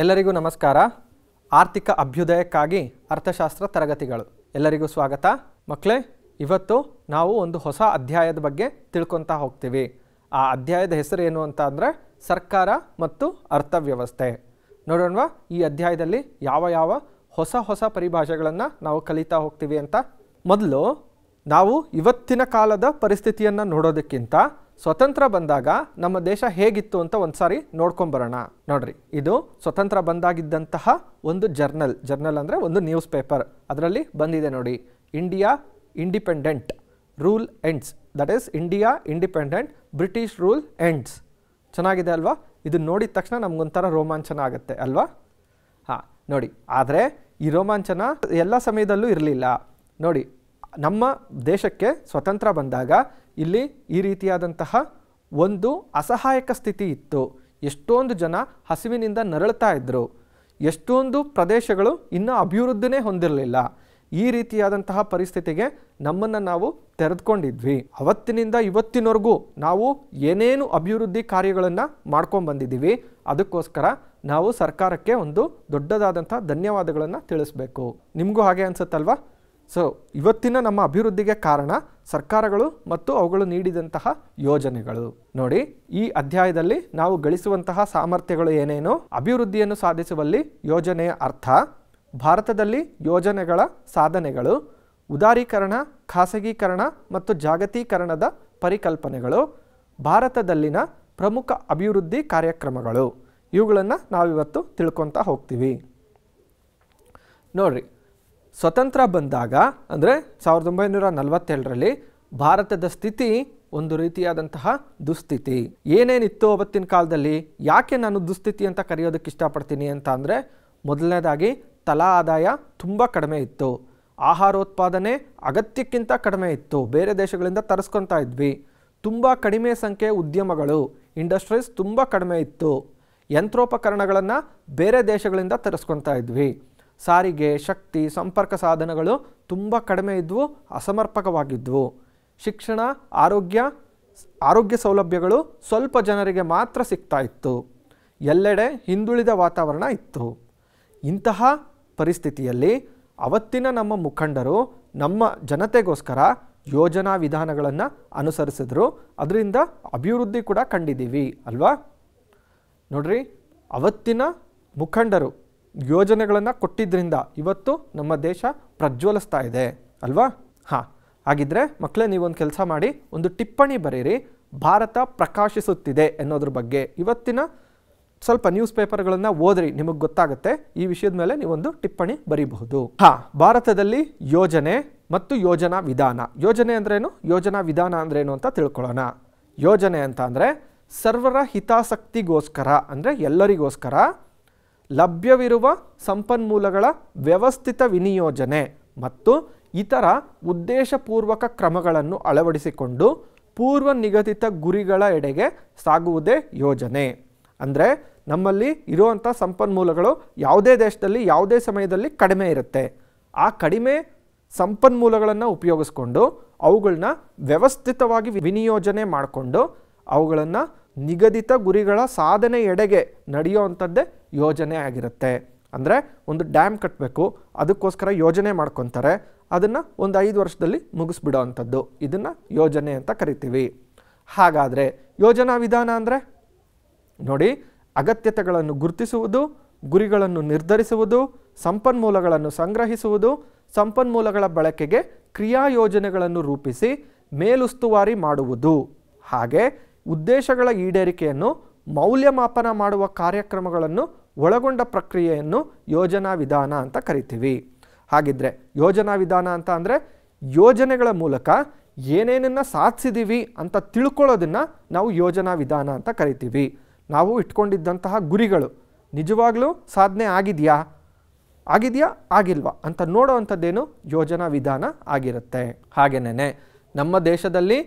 ಎಲ್ಲರಿಗೂ ನಮಸ್ಕಾರ ಆರ್ಥಿಕ ಅಭ್ಯುದಯಕ್ಕಾಗಿ ಅರ್ಥಶಾಸ್ತ್ರ ತರಗತಿಗಳು ಎಲ್ಲರಿಗೂ ಸ್ವಾಗತ ಮಕ್ಕಳೇ ಇವತ್ತು ನಾವು ಒಂದು ಹೊಸ ಅಧ್ಯಾಯದ ಬಗ್ಗೆ ತಿಳ್ಕೊತಾ ಹೋಗ್ತೀವಿ ಆ ಅಧ್ಯಾಯದ ಹೆಸರು ಏನು ಅಂತ ಅಂದರೆ ಸರ್ಕಾರ ಮತ್ತು ಅರ್ಥವ್ಯವಸ್ಥೆ ನೋಡೋಣವಾ ಈ ಅಧ್ಯಾಯದಲ್ಲಿ ಯಾವ ಯಾವ ಹೊಸ ಹೊಸ ಪರಿಭಾಷೆಗಳನ್ನು ನಾವು ಕಲಿತಾ ಹೋಗ್ತೀವಿ ಅಂತ ಮೊದಲು ನಾವು ಇವತ್ತಿನ ಕಾಲದ ಪರಿಸ್ಥಿತಿಯನ್ನು ನೋಡೋದಕ್ಕಿಂತ ಸ್ವತಂತ್ರ ಬಂದಾಗ ನಮ್ಮ ದೇಶ ಹೇಗಿತ್ತು ಅಂತ ಒಂದು ಸಾರಿ ನೋಡ್ಕೊಂಬರೋಣ ನೋಡ್ರಿ ಇದು ಸ್ವತಂತ್ರ ಬಂದಾಗಿದ್ದಂತಹ ಒಂದು ಜರ್ನಲ್ ಜರ್ನಲ್ ಅಂದರೆ ಒಂದು ನ್ಯೂಸ್ ಪೇಪರ್ ಅದರಲ್ಲಿ ಬಂದಿದೆ ನೋಡಿ India independent rule ends that is India independent British rule ends ಚೆನ್ನಾಗಿದೆ ಅಲ್ವಾ ಇದು ನೋಡಿದ ತಕ್ಷಣ ನಮಗೊಂಥರ ರೋಮಾಂಚನ ಆಗುತ್ತೆ ಅಲ್ವಾ ಹಾಂ ನೋಡಿ ಆದರೆ ಈ ರೋಮಾಂಚನ ಎಲ್ಲ ಸಮಯದಲ್ಲೂ ಇರಲಿಲ್ಲ ನೋಡಿ ನಮ್ಮ ದೇಶಕ್ಕೆ ಸ್ವತಂತ್ರ ಬಂದಾಗ ಇಲ್ಲಿ ಈ ರೀತಿಯಾದಂತಹ ಒಂದು ಅಸಹಾಯಕ ಸ್ಥಿತಿ ಇತ್ತು ಎಷ್ಟೊಂದು ಜನ ಹಸಿವಿನಿಂದ ನರಳ್ತಾ ಇದ್ದರು ಎಷ್ಟೊಂದು ಪ್ರದೇಶಗಳು ಇನ್ನೂ ಅಭಿವೃದ್ಧಿನೇ ಹೊಂದಿರಲಿಲ್ಲ ಈ ರೀತಿಯಾದಂತಹ ಪರಿಸ್ಥಿತಿಗೆ ನಮ್ಮನ್ನು ನಾವು ತೆರೆದುಕೊಂಡಿದ್ವಿ ಅವತ್ತಿನಿಂದ ಇವತ್ತಿನವರೆಗೂ ನಾವು ಏನೇನು ಅಭಿವೃದ್ಧಿ ಕಾರ್ಯಗಳನ್ನು ಮಾಡ್ಕೊಂಡು ಬಂದಿದ್ದೀವಿ ಅದಕ್ಕೋಸ್ಕರ ನಾವು ಸರ್ಕಾರಕ್ಕೆ ಒಂದು ದೊಡ್ಡದಾದಂಥ ಧನ್ಯವಾದಗಳನ್ನು ತಿಳಿಸ್ಬೇಕು ನಿಮಗೂ ಹಾಗೆ ಅನಿಸುತ್ತಲ್ವಾ ಸೊ ಇವತ್ತಿನ ನಮ್ಮ ಅಭಿವೃದ್ಧಿಗೆ ಕಾರಣ ಸರ್ಕಾರಗಳು ಮತ್ತು ಅವುಗಳು ನೀಡಿದಂತಹ ಯೋಜನೆಗಳು ನೋಡಿ ಈ ಅಧ್ಯಾಯದಲ್ಲಿ ನಾವು ಗಳಿಸುವಂತಹ ಸಾಮರ್ಥ್ಯಗಳು ಏನೇನು ಅಭಿವೃದ್ಧಿಯನ್ನು ಸಾಧಿಸುವಲ್ಲಿ ಯೋಜನೆಯ ಅರ್ಥ ಭಾರತದಲ್ಲಿ ಯೋಜನೆಗಳ ಸಾಧನೆಗಳು ಉದಾರೀಕರಣ ಖಾಸಗೀಕರಣ ಮತ್ತು ಜಾಗತೀಕರಣದ ಪರಿಕಲ್ಪನೆಗಳು ಭಾರತದಲ್ಲಿನ ಪ್ರಮುಖ ಅಭಿವೃದ್ಧಿ ಕಾರ್ಯಕ್ರಮಗಳು ಇವುಗಳನ್ನು ನಾವಿವತ್ತು ತಿಳ್ಕೊತಾ ಹೋಗ್ತೀವಿ ನೋಡ್ರಿ ಸ್ವತಂತ್ರ ಬಂದಾಗ ಅಂದರೆ ಸಾವಿರದ ಒಂಬೈನೂರ ನಲವತ್ತೇಳರಲ್ಲಿ ಭಾರತದ ಸ್ಥಿತಿ ಒಂದು ರೀತಿಯಾದಂತಹ ದುಸ್ಥಿತಿ ಏನೇನಿತ್ತು ಅವತ್ತಿನ ಕಾಲದಲ್ಲಿ ಯಾಕೆ ನಾನು ದುಸ್ಥಿತಿ ಅಂತ ಕರೆಯೋದಕ್ಕೆ ಇಷ್ಟಪಡ್ತೀನಿ ಅಂತ ಅಂದರೆ ಮೊದಲನೇದಾಗಿ ತಲಾ ಆದಾಯ ತುಂಬ ಕಡಿಮೆ ಇತ್ತು ಆಹಾರೋತ್ಪಾದನೆ ಅಗತ್ಯಕ್ಕಿಂತ ಕಡಿಮೆ ಇತ್ತು ಬೇರೆ ದೇಶಗಳಿಂದ ತರಿಸ್ಕೊತಾ ಇದ್ವಿ ತುಂಬ ಕಡಿಮೆ ಸಂಖ್ಯೆ ಉದ್ಯಮಗಳು ಇಂಡಸ್ಟ್ರೀಸ್ ತುಂಬ ಕಡಿಮೆ ಇತ್ತು ಯಂತ್ರೋಪಕರಣಗಳನ್ನು ಬೇರೆ ದೇಶಗಳಿಂದ ತರಿಸ್ಕೊತಾ ಇದ್ವಿ ಸಾರಿಗೆ ಶಕ್ತಿ ಸಂಪರ್ಕ ಸಾಧನಗಳು ತುಂಬ ಕಡಿಮೆ ಇದ್ವು ಅಸಮರ್ಪಕವಾಗಿದ್ವು ಶಿಕ್ಷಣ ಆರೋಗ್ಯ ಆರೋಗ್ಯ ಸೌಲಭ್ಯಗಳು ಸ್ವಲ್ಪ ಜನರಿಗೆ ಮಾತ್ರ ಸಿಗ್ತಾ ಇತ್ತು ಎಲ್ಲೆಡೆ ಹಿಂದುಳಿದ ವಾತಾವರಣ ಇತ್ತು ಇಂತಹ ಪರಿಸ್ಥಿತಿಯಲ್ಲಿ ಅವತ್ತಿನ ನಮ್ಮ ಮುಖಂಡರು ನಮ್ಮ ಜನತೆಗೋಸ್ಕರ ಯೋಜನಾ ವಿಧಾನಗಳನ್ನು ಅನುಸರಿಸಿದ್ರು ಅದರಿಂದ ಅಭಿವೃದ್ಧಿ ಕೂಡ ಕಂಡಿದ್ದೀವಿ ಅಲ್ವಾ ನೋಡ್ರಿ ಅವತ್ತಿನ ಮುಖಂಡರು ಯೋಜನೆಗಳನ್ನು ಕೊಟ್ಟಿದ್ದರಿಂದ ಇವತ್ತು ನಮ್ಮ ದೇಶ ಪ್ರಜ್ವಲಿಸ್ತಾ ಇದೆ ಅಲ್ವಾ ಹಾಂ ಹಾಗಿದ್ರೆ ಮಕ್ಕಳೇ ನೀವೊಂದು ಕೆಲಸ ಮಾಡಿ ಒಂದು ಟಿಪ್ಪಣಿ ಬರೀರಿ ಭಾರತ ಪ್ರಕಾಶಿಸುತ್ತಿದೆ ಎನ್ನೋದ್ರ ಬಗ್ಗೆ ಇವತ್ತಿನ ಸ್ವಲ್ಪ ನ್ಯೂಸ್ ಪೇಪರ್ಗಳನ್ನು ಓದ್ರಿ ನಿಮಗೆ ಗೊತ್ತಾಗುತ್ತೆ ಈ ವಿಷಯದ ಮೇಲೆ ನೀವೊಂದು ಟಿಪ್ಪಣಿ ಬರೀಬಹುದು ಹಾಂ ಭಾರತದಲ್ಲಿ ಯೋಜನೆ ಮತ್ತು ಯೋಜನಾ ವಿಧಾನ ಯೋಜನೆ ಅಂದ್ರೇನು ಯೋಜನಾ ವಿಧಾನ ಅಂದ್ರೇನು ಅಂತ ತಿಳ್ಕೊಳ್ಳೋಣ ಯೋಜನೆ ಅಂತ ಅಂದರೆ ಸರ್ವರ ಹಿತಾಸಕ್ತಿಗೋಸ್ಕರ ಅಂದರೆ ಎಲ್ಲರಿಗೋಸ್ಕರ ಲಭ್ಯವಿರುವ ಸಂಪನ್ಮೂಲಗಳ ವ್ಯವಸ್ಥಿತ ವಿನಿಯೋಜನೆ ಮತ್ತು ಇತರ ಉದ್ದೇಶಪೂರ್ವಕ ಕ್ರಮಗಳನ್ನು ಅಳವಡಿಸಿಕೊಂಡು ಪೂರ್ವ ನಿಗದಿತ ಗುರಿಗಳ ಎಡೆಗೆ ಸಾಗುವುದೇ ಯೋಜನೆ ಅಂದರೆ ನಮ್ಮಲ್ಲಿ ಇರುವಂಥ ಸಂಪನ್ಮೂಲಗಳು ಯಾವುದೇ ದೇಶದಲ್ಲಿ ಯಾವುದೇ ಸಮಯದಲ್ಲಿ ಕಡಿಮೆ ಇರುತ್ತೆ ಆ ಕಡಿಮೆ ಸಂಪನ್ಮೂಲಗಳನ್ನು ಉಪಯೋಗಿಸ್ಕೊಂಡು ಅವುಗಳನ್ನ ವ್ಯವಸ್ಥಿತವಾಗಿ ವಿನಿಯೋಜನೆ ಮಾಡಿಕೊಂಡು ಅವುಗಳನ್ನು ನಿಗದಿತ ಗುರಿಗಳ ಸಾಧನೆ ಎಡೆಗೆ ನಡೆಯುವಂಥದ್ದೇ ಯೋಜನೆ ಆಗಿರುತ್ತೆ ಅಂದರೆ ಒಂದು ಡ್ಯಾಮ್ ಕಟ್ಟಬೇಕು ಅದಕ್ಕೋಸ್ಕರ ಯೋಜನೆ ಮಾಡ್ಕೊತಾರೆ ಅದನ್ನು ಒಂದು ಐದು ವರ್ಷದಲ್ಲಿ ಮುಗಿಸ್ಬಿಡೋ ಅಂಥದ್ದು ಇದನ್ನು ಯೋಜನೆ ಅಂತ ಕರಿತೀವಿ ಹಾಗಾದರೆ ಯೋಜನಾ ವಿಧಾನ ಅಂದರೆ ನೋಡಿ ಅಗತ್ಯತೆಗಳನ್ನು ಗುರುತಿಸುವುದು ಗುರಿಗಳನ್ನು ನಿರ್ಧರಿಸುವುದು ಸಂಪನ್ಮೂಲಗಳನ್ನು ಸಂಗ್ರಹಿಸುವುದು ಸಂಪನ್ಮೂಲಗಳ ಬಳಕೆಗೆ ಕ್ರಿಯಾ ಯೋಜನೆಗಳನ್ನು ರೂಪಿಸಿ ಮೇಲುಸ್ತುವಾರಿ ಮಾಡುವುದು ಹಾಗೆ ಉದ್ದೇಶಗಳ ಈಡೇರಿಕೆಯನ್ನು ಮೌಲ್ಯಮಾಪನ ಮಾಡುವ ಕಾರ್ಯಕ್ರಮಗಳನ್ನು ಒಳಗೊಂಡ ಪ್ರಕ್ರಿಯೆಯನ್ನು ಯೋಜನಾ ವಿಧಾನ ಅಂತ ಕರಿತೀವಿ ಹಾಗಿದ್ರೆ ಯೋಜನಾ ವಿಧಾನ ಅಂತ ಅಂದರೆ ಯೋಜನೆಗಳ ಮೂಲಕ ಏನೇನನ್ನು ಸಾಧಿಸಿದೀವಿ ಅಂತ ತಿಳ್ಕೊಳ್ಳೋದನ್ನು ನಾವು ಯೋಜನಾ ವಿಧಾನ ಅಂತ ಕರಿತೀವಿ ನಾವು ಇಟ್ಕೊಂಡಿದ್ದಂತಹ ಗುರಿಗಳು ನಿಜವಾಗ್ಲೂ ಸಾಧನೆ ಆಗಿದೆಯಾ ಆಗಿದೆಯಾ ಆಗಿಲ್ವಾ ಅಂತ ನೋಡೋ ಅಂಥದ್ದೇನು ಯೋಜನಾ ವಿಧಾನ ಆಗಿರುತ್ತೆ ಹಾಗೆನೇ ನಮ್ಮ ದೇಶದಲ್ಲಿ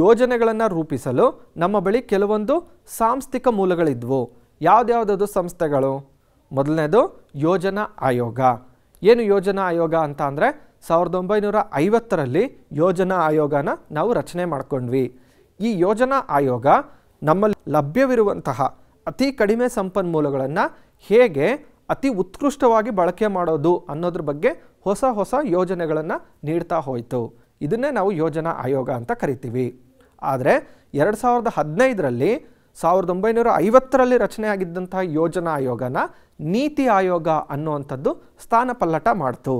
ಯೋಜನೆಗಳನ್ನು ರೂಪಿಸಲು ನಮ್ಮ ಬಳಿ ಕೆಲವೊಂದು ಸಾಂಸ್ಥಿಕ ಮೂಲಗಳಿದ್ವು ಯಾವುದ್ಯಾವುದದು ಸಂಸ್ಥೆಗಳು ಮೊದಲನೇದು ಯೋಜನಾ ಆಯೋಗ ಏನು ಯೋಜನಾ ಆಯೋಗ ಅಂತ ಅಂದರೆ ಸಾವಿರದ ಒಂಬೈನೂರ ಐವತ್ತರಲ್ಲಿ ಯೋಜನಾ ಆಯೋಗನ ನಾವು ರಚನೆ ಮಾಡಿಕೊಂಡ್ವಿ ಈ ಯೋಜನಾ ಆಯೋಗ ನಮ್ಮಲ್ಲಿ ಲಭ್ಯವಿರುವಂತಹ ಅತಿ ಕಡಿಮೆ ಸಂಪನ್ಮೂಲಗಳನ್ನು ಹೇಗೆ ಅತಿ ಉತ್ಕೃಷ್ಟವಾಗಿ ಬಳಕೆ ಮಾಡೋದು ಅನ್ನೋದ್ರ ಬಗ್ಗೆ ಹೊಸ ಹೊಸ ಯೋಜನೆಗಳನ್ನು ನೀಡ್ತಾ ಹೋಯಿತು ಇದನ್ನೇ ನಾವು ಯೋಜನಾ ಆಯೋಗ ಅಂತ ಕರಿತೀವಿ ಆದರೆ ಎರಡು ಸಾವಿರದ ಹದಿನೈದರಲ್ಲಿ ಸಾವಿರದ ಒಂಬೈನೂರ ಐವತ್ತರಲ್ಲಿ ರಚನೆಯಾಗಿದ್ದಂತಹ ಯೋಜನಾ ಆಯೋಗನ ನೀತಿ ಆಯೋಗ ಅನ್ನುವಂಥದ್ದು ಸ್ಥಾನಪಲ್ಲಟ ಮಾಡ್ತು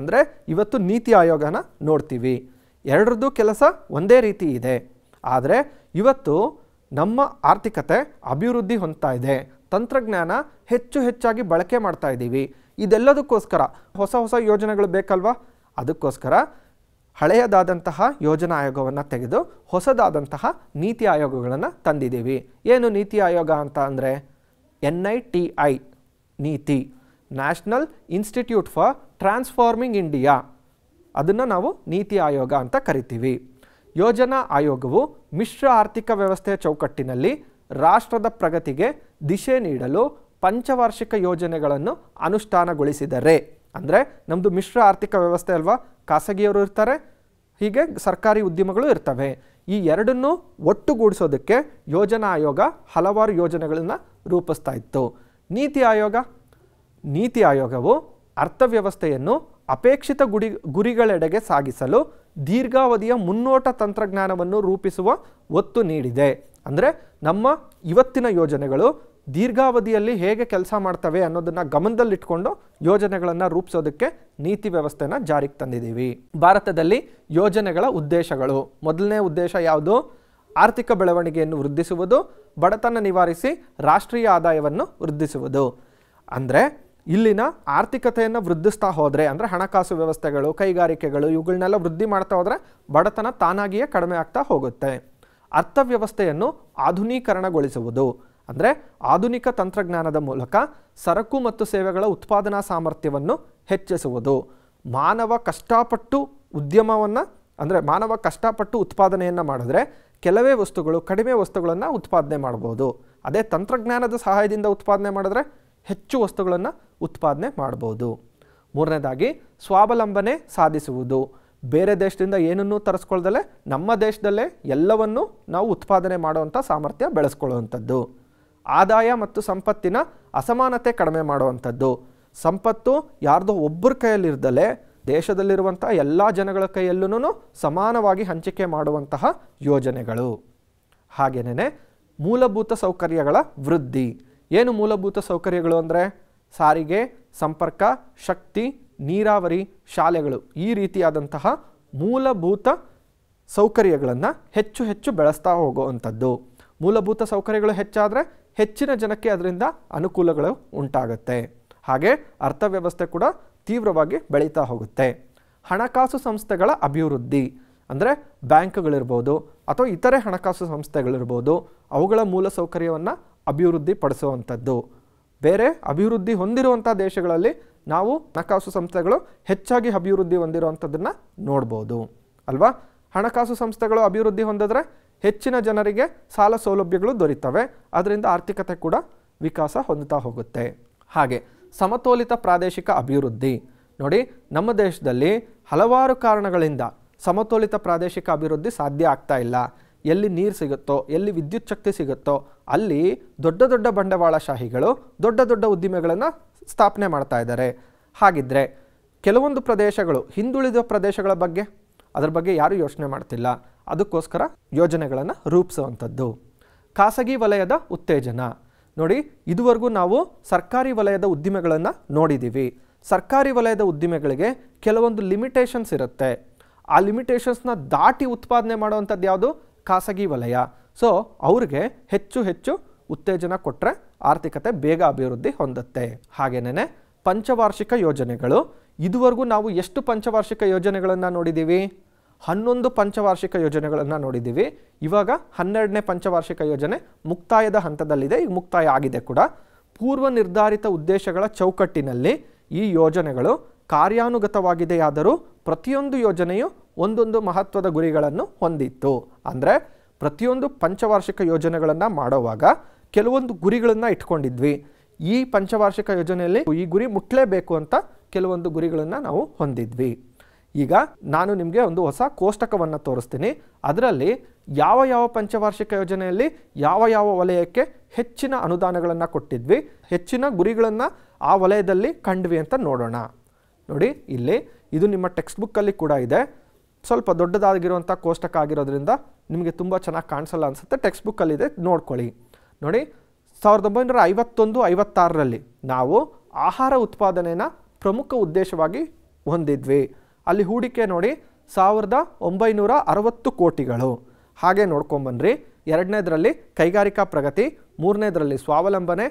ಅಂದರೆ ಇವತ್ತು ನೀತಿ ಆಯೋಗನ ನೋಡ್ತೀವಿ ಎರಡರದ್ದು ಕೆಲಸ ಒಂದೇ ರೀತಿ ಇದೆ ಆದರೆ ಇವತ್ತು ನಮ್ಮ ಆರ್ಥಿಕತೆ ಅಭಿವೃದ್ಧಿ ಹೊಂದ್ತಾ ಇದೆ ತಂತ್ರಜ್ಞಾನ ಹೆಚ್ಚು ಹೆಚ್ಚಾಗಿ ಬಳಕೆ ಮಾಡ್ತಾ ಇದ್ದೀವಿ ಇದೆಲ್ಲದಕ್ಕೋಸ್ಕರ ಹೊಸ ಹೊಸ ಯೋಜನೆಗಳು ಬೇಕಲ್ವಾ ಅದಕ್ಕೋಸ್ಕರ ಹಳೆಯದಾದಂತಹ ಯೋಜನಾ ಆಯೋಗವನ್ನು ತೆಗೆದು ಹೊಸದಾದಂತಹ ನೀತಿ ಆಯೋಗಗಳನ್ನು ತಂದಿದ್ದೀವಿ ಏನು ನೀತಿ ಆಯೋಗ ಅಂತ ಅಂದರೆ N I T I NITI National Institute for Transforming India ಅದನ್ನು ನಾವು ನೀತಿ ಆಯೋಗ ಅಂತ ಕರಿತೀವಿ ಯೋಜನಾ ಆಯೋಗವು ಮಿಶ್ರ ಆರ್ಥಿಕ ವ್ಯವಸ್ಥೆಯ ಚೌಕಟ್ಟಿನಲ್ಲಿ ರಾಷ್ಟ್ರದ ಪ್ರಗತಿಗೆ ದಿಶೆ ನೀಡಲು ಪಂಚವಾರ್ಷಿಕ ಯೋಜನೆಗಳನ್ನು ಅನುಷ್ಠಾನಗೊಳಿಸಿದರೆ ಅಂದರೆ ನಮ್ಮದು ಮಿಶ್ರ ಆರ್ಥಿಕ ವ್ಯವಸ್ಥೆ ಅಲ್ವಾ ಖಾಸಗಿಯವರು ಇರ್ತಾರೆ ಹೀಗೆ ಸರ್ಕಾರಿ ಉದ್ಯಮಗಳು ಇರ್ತವೆ ಈ ಎರಡನ್ನೂ ಒಟ್ಟುಗೂಡಿಸೋದಕ್ಕೆ ಯೋಜನಾ ಆಯೋಗ ಹಲವಾರು ಯೋಜನೆಗಳನ್ನು ರೂಪಿಸ್ತಾ ಇತ್ತು ನೀತಿ ಆಯೋಗ ನೀತಿ ಆಯೋಗವು ಅರ್ಥವ್ಯವಸ್ಥೆಯನ್ನು ಅಪೇಕ್ಷಿತ ಗುಡಿ ಗುರಿಗಳೆಡೆಗೆ ಸಾಗಿಸಲು ದೀರ್ಘಾವಧಿಯ ಮುನ್ನೋಟ ತಂತ್ರಜ್ಞಾನವನ್ನು ರೂಪಿಸುವ ಒತ್ತು ನೀಡಿದೆ ಅಂದರೆ ನಮ್ಮ ಇವತ್ತಿನ ಯೋಜನೆಗಳು ದೀರ್ಘಾವಧಿಯಲ್ಲಿ ಹೇಗೆ ಕೆಲಸ ಮಾಡ್ತವೆ ಅನ್ನೋದನ್ನು ಗಮನದಲ್ಲಿಟ್ಕೊಂಡು ಯೋಜನೆಗಳನ್ನು ರೂಪಿಸೋದಕ್ಕೆ ನೀತಿ ವ್ಯವಸ್ಥೆನ ಜಾರಿಗೆ ತಂದಿದ್ದೀವಿ ಭಾರತದಲ್ಲಿ ಯೋಜನೆಗಳ ಉದ್ದೇಶಗಳು ಮೊದಲನೇ ಉದ್ದೇಶ ಯಾವುದು ಆರ್ಥಿಕ ಬೆಳವಣಿಗೆಯನ್ನು ವೃದ್ಧಿಸುವುದು ಬಡತನ ನಿವಾರಿಸಿ ರಾಷ್ಟ್ರೀಯ ಆದಾಯವನ್ನು ವೃದ್ಧಿಸುವುದು ಅಂದರೆ ಇಲ್ಲಿನ ಆರ್ಥಿಕತೆಯನ್ನು ವೃದ್ಧಿಸ್ತಾ ಹೋದರೆ ಅಂದರೆ ಹಣಕಾಸು ವ್ಯವಸ್ಥೆಗಳು ಕೈಗಾರಿಕೆಗಳು ಇವುಗಳನ್ನೆಲ್ಲ ವೃದ್ಧಿ ಮಾಡ್ತಾ ಹೋದರೆ ಬಡತನ ತಾನಾಗಿಯೇ ಕಡಿಮೆ ಆಗ್ತಾ ಹೋಗುತ್ತೆ ಅರ್ಥವ್ಯವಸ್ಥೆಯನ್ನು ಆಧುನೀಕರಣಗೊಳಿಸುವುದು ಅಂದರೆ ಆಧುನಿಕ ತಂತ್ರಜ್ಞಾನದ ಮೂಲಕ ಸರಕು ಮತ್ತು ಸೇವೆಗಳ ಉತ್ಪಾದನಾ ಸಾಮರ್ಥ್ಯವನ್ನು ಹೆಚ್ಚಿಸುವುದು ಮಾನವ ಕಷ್ಟಪಟ್ಟು ಉದ್ಯಮವನ್ನು ಅಂದರೆ ಮಾನವ ಕಷ್ಟಪಟ್ಟು ಉತ್ಪಾದನೆಯನ್ನು ಮಾಡಿದ್ರೆ ಕೆಲವೇ ವಸ್ತುಗಳು ಕಡಿಮೆ ವಸ್ತುಗಳನ್ನು ಉತ್ಪಾದನೆ ಮಾಡ್ಬೋದು ಅದೇ ತಂತ್ರಜ್ಞಾನದ ಸಹಾಯದಿಂದ ಉತ್ಪಾದನೆ ಮಾಡಿದ್ರೆ ಹೆಚ್ಚು ವಸ್ತುಗಳನ್ನು ಉತ್ಪಾದನೆ ಮಾಡ್ಬೋದು ಮೂರನೇದಾಗಿ ಸ್ವಾವಲಂಬನೆ ಸಾಧಿಸುವುದು ಬೇರೆ ದೇಶದಿಂದ ಏನನ್ನೂ ತರಿಸ್ಕೊಳ್ದಲ್ಲೇ ನಮ್ಮ ದೇಶದಲ್ಲೇ ಎಲ್ಲವನ್ನೂ ನಾವು ಉತ್ಪಾದನೆ ಮಾಡುವಂಥ ಸಾಮರ್ಥ್ಯ ಬೆಳೆಸ್ಕೊಳ್ಳುವಂಥದ್ದು ಆದಾಯ ಮತ್ತು ಸಂಪತ್ತಿನ ಅಸಮಾನತೆ ಕಡಿಮೆ ಮಾಡುವಂಥದ್ದು ಸಂಪತ್ತು ಯಾರ್ದೋ ಒಬ್ಬರ ಕೈಯಲ್ಲಿರ್ದಲೇ ದೇಶದಲ್ಲಿರುವಂಥ ಎಲ್ಲ ಜನಗಳ ಕೈಯಲ್ಲೂ ಸಮಾನವಾಗಿ ಹಂಚಿಕೆ ಮಾಡುವಂತಹ ಯೋಜನೆಗಳು ಹಾಗೆಯೇ ಮೂಲಭೂತ ಸೌಕರ್ಯಗಳ ವೃದ್ಧಿ ಏನು ಮೂಲಭೂತ ಸೌಕರ್ಯಗಳು ಅಂದರೆ ಸಾರಿಗೆ ಸಂಪರ್ಕ ಶಕ್ತಿ ನೀರಾವರಿ ಶಾಲೆಗಳು ಈ ರೀತಿಯಾದಂತಹ ಮೂಲಭೂತ ಸೌಕರ್ಯಗಳನ್ನು ಹೆಚ್ಚು ಹೆಚ್ಚು ಬೆಳೆಸ್ತಾ ಹೋಗುವಂಥದ್ದು ಮೂಲಭೂತ ಸೌಕರ್ಯಗಳು ಹೆಚ್ಚಾದರೆ ಹೆಚ್ಚಿನ ಜನಕ್ಕೆ ಅದರಿಂದ ಅನುಕೂಲಗಳು ಉಂಟಾಗುತ್ತೆ ಹಾಗೆ ಅರ್ಥವ್ಯವಸ್ಥೆ ಕೂಡ ತೀವ್ರವಾಗಿ ಬೆಳೀತಾ ಹೋಗುತ್ತೆ ಹಣಕಾಸು ಸಂಸ್ಥೆಗಳ ಅಭಿವೃದ್ಧಿ ಅಂದರೆ ಬ್ಯಾಂಕ್ಗಳಿರ್ಬೋದು ಅಥವಾ ಇತರೆ ಹಣಕಾಸು ಸಂಸ್ಥೆಗಳಿರ್ಬೋದು ಅವುಗಳ ಮೂಲ ಸೌಕರ್ಯವನ್ನು ಅಭಿವೃದ್ಧಿ ಪಡಿಸುವಂಥದ್ದು ಬೇರೆ ಅಭಿವೃದ್ಧಿ ಹೊಂದಿರುವಂಥ ದೇಶಗಳಲ್ಲಿ ನಾವು ಹಣಕಾಸು ಸಂಸ್ಥೆಗಳು ಹೆಚ್ಚಾಗಿ ಅಭಿವೃದ್ಧಿ ಹೊಂದಿರುವಂಥದ್ದನ್ನು ನೋಡ್ಬೋದು ಅಲ್ವಾ ಹಣಕಾಸು ಸಂಸ್ಥೆಗಳು ಅಭಿವೃದ್ಧಿ ಹೊಂದಿದ್ರೆ ಹೆಚ್ಚಿನ ಜನರಿಗೆ ಸಾಲ ಸೌಲಭ್ಯಗಳು ದೊರೀತವೆ ಅದರಿಂದ ಆರ್ಥಿಕತೆ ಕೂಡ ವಿಕಾಸ ಹೊಂದುತ್ತಾ ಹೋಗುತ್ತೆ ಹಾಗೆ ಸಮತೋಲಿತ ಪ್ರಾದೇಶಿಕ ಅಭಿವೃದ್ಧಿ ನೋಡಿ ನಮ್ಮ ದೇಶದಲ್ಲಿ ಹಲವಾರು ಕಾರಣಗಳಿಂದ ಸಮತೋಲಿತ ಪ್ರಾದೇಶಿಕ ಅಭಿವೃದ್ಧಿ ಸಾಧ್ಯ ಆಗ್ತಾ ಇಲ್ಲ ಎಲ್ಲಿ ನೀರು ಸಿಗುತ್ತೋ ಎಲ್ಲಿ ವಿದ್ಯುತ್ ಶಕ್ತಿ ಸಿಗುತ್ತೋ ಅಲ್ಲಿ ದೊಡ್ಡ ದೊಡ್ಡ ಬಂಡವಾಳಶಾಹಿಗಳು ದೊಡ್ಡ ದೊಡ್ಡ ಉದ್ದಿಮೆಗಳನ್ನು ಸ್ಥಾಪನೆ ಮಾಡ್ತಾ ಇದ್ದಾರೆ ಹಾಗಿದ್ದರೆ ಕೆಲವೊಂದು ಪ್ರದೇಶಗಳು ಹಿಂದುಳಿದ ಪ್ರದೇಶಗಳ ಬಗ್ಗೆ ಅದರ ಬಗ್ಗೆ ಯಾರೂ ಯೋಚನೆ ಮಾಡ್ತಿಲ್ಲ ಅದಕ್ಕೋಸ್ಕರ ಯೋಜನೆಗಳನ್ನು ರೂಪಿಸುವಂಥದ್ದು ಖಾಸಗಿ ವಲಯದ ಉತ್ತೇಜನ ನೋಡಿ ಇದುವರೆಗೂ ನಾವು ಸರ್ಕಾರಿ ವಲಯದ ಉದ್ದಿಮೆಗಳನ್ನು ನೋಡಿದ್ದೀವಿ ಸರ್ಕಾರಿ ವಲಯದ ಉದ್ದಿಮೆಗಳಿಗೆ ಕೆಲವೊಂದು ಲಿಮಿಟೇಷನ್ಸ್ ಇರುತ್ತೆ ಆ ಲಿಮಿಟೇಷನ್ಸ್ನ ದಾಟಿ ಉತ್ಪಾದನೆ ಮಾಡುವಂಥದ್ದು ಯಾವುದು ಖಾಸಗಿ ವಲಯ ಸೊ ಅವ್ರಿಗೆ ಹೆಚ್ಚು ಹೆಚ್ಚು ಉತ್ತೇಜನ ಕೊಟ್ಟರೆ ಆರ್ಥಿಕತೆ ಬೇಗ ಅಭಿವೃದ್ಧಿ ಹೊಂದುತ್ತೆ ಹಾಗೆಯೇ ಪಂಚವಾರ್ಷಿಕ ಯೋಜನೆಗಳು ಇದುವರೆಗೂ ನಾವು ಎಷ್ಟು ಪಂಚವಾರ್ಷಿಕ ಯೋಜನೆಗಳನ್ನು ನೋಡಿದ್ದೀವಿ ಹನ್ನೊಂದು ಪಂಚವಾರ್ಷಿಕ ಯೋಜನೆಗಳನ್ನು ನೋಡಿದ್ದೀವಿ ಇವಾಗ ಹನ್ನೆರಡನೇ ಪಂಚವಾರ್ಷಿಕ ಯೋಜನೆ ಮುಕ್ತಾಯದ ಹಂತದಲ್ಲಿದೆ ಈಗ ಮುಕ್ತಾಯ ಆಗಿದೆ ಕೂಡ ಪೂರ್ವ ನಿರ್ಧಾರಿತ ಉದ್ದೇಶಗಳ ಚೌಕಟ್ಟಿನಲ್ಲಿ ಈ ಯೋಜನೆಗಳು ಕಾರ್ಯಾನುಗತವಾಗಿದೆಯಾದರೂ ಪ್ರತಿಯೊಂದು ಯೋಜನೆಯು ಒಂದೊಂದು ಮಹತ್ವದ ಗುರಿಗಳನ್ನು ಹೊಂದಿತ್ತು ಅಂದರೆ ಪ್ರತಿಯೊಂದು ಪಂಚವಾರ್ಷಿಕ ಯೋಜನೆಗಳನ್ನು ಮಾಡುವಾಗ ಕೆಲವೊಂದು ಗುರಿಗಳನ್ನು ಇಟ್ಕೊಂಡಿದ್ವಿ ಈ ಪಂಚವಾರ್ಷಿಕ ಯೋಜನೆಯಲ್ಲಿ ಈ ಗುರಿ ಮುಟ್ಟಲೇಬೇಕು ಅಂತ ಕೆಲವೊಂದು ಗುರಿಗಳನ್ನು ನಾವು ಹೊಂದಿದ್ವಿ ಈಗ ನಾನು ನಿಮಗೆ ಒಂದು ಹೊಸ ಕೋಷ್ಟಕವನ್ನು ತೋರಿಸ್ತೀನಿ ಅದರಲ್ಲಿ ಯಾವ ಯಾವ ಪಂಚವಾರ್ಷಿಕ ಯೋಜನೆಯಲ್ಲಿ ಯಾವ ಯಾವ ವಲಯಕ್ಕೆ ಹೆಚ್ಚಿನ ಅನುದಾನಗಳನ್ನು ಕೊಟ್ಟಿದ್ವಿ ಹೆಚ್ಚಿನ ಗುರಿಗಳನ್ನು ಆ ವಲಯದಲ್ಲಿ ಕಂಡ್ವಿ ಅಂತ ನೋಡೋಣ ನೋಡಿ ಇಲ್ಲಿ ಇದು ನಿಮ್ಮ ಟೆಕ್ಸ್ಟ್ ಬುಕ್ಕಲ್ಲಿ ಕೂಡ ಇದೆ ಸ್ವಲ್ಪ ದೊಡ್ಡದಾಗಿರುವಂಥ ಕೋಷ್ಟಕ ಆಗಿರೋದ್ರಿಂದ ನಿಮಗೆ ತುಂಬ ಚೆನ್ನಾಗಿ ಕಾಣಿಸಲ್ಲ ಅನಿಸುತ್ತೆ ಟೆಕ್ಸ್ಟ್ ಬುಕ್ಕಲ್ಲಿದೆ ನೋಡ್ಕೊಳ್ಳಿ ನೋಡಿ ಸಾವಿರದ ಒಂಬೈನೂರ ಐವತ್ತೊಂದು ಐವತ್ತಾರರಲ್ಲಿ ನಾವು ಆಹಾರ ಉತ್ಪಾದನೆನ ಪ್ರಮುಖ ಉದ್ದೇಶವಾಗಿ ಹೊಂದಿದ್ವಿ ಅಲ್ಲಿ ಹೂಡಿಕೆ ನೋಡಿ ಸಾವಿರದ ಒಂಬೈನೂರ ಅರವತ್ತು ಕೋಟಿಗಳು ಹಾಗೆ ನೋಡ್ಕೊಂಬನ್ರಿ ಎರಡನೇದರಲ್ಲಿ ಕೈಗಾರಿಕಾ ಪ್ರಗತಿ ಮೂರನೇದರಲ್ಲಿ ಸ್ವಾವಲಂಬನೆ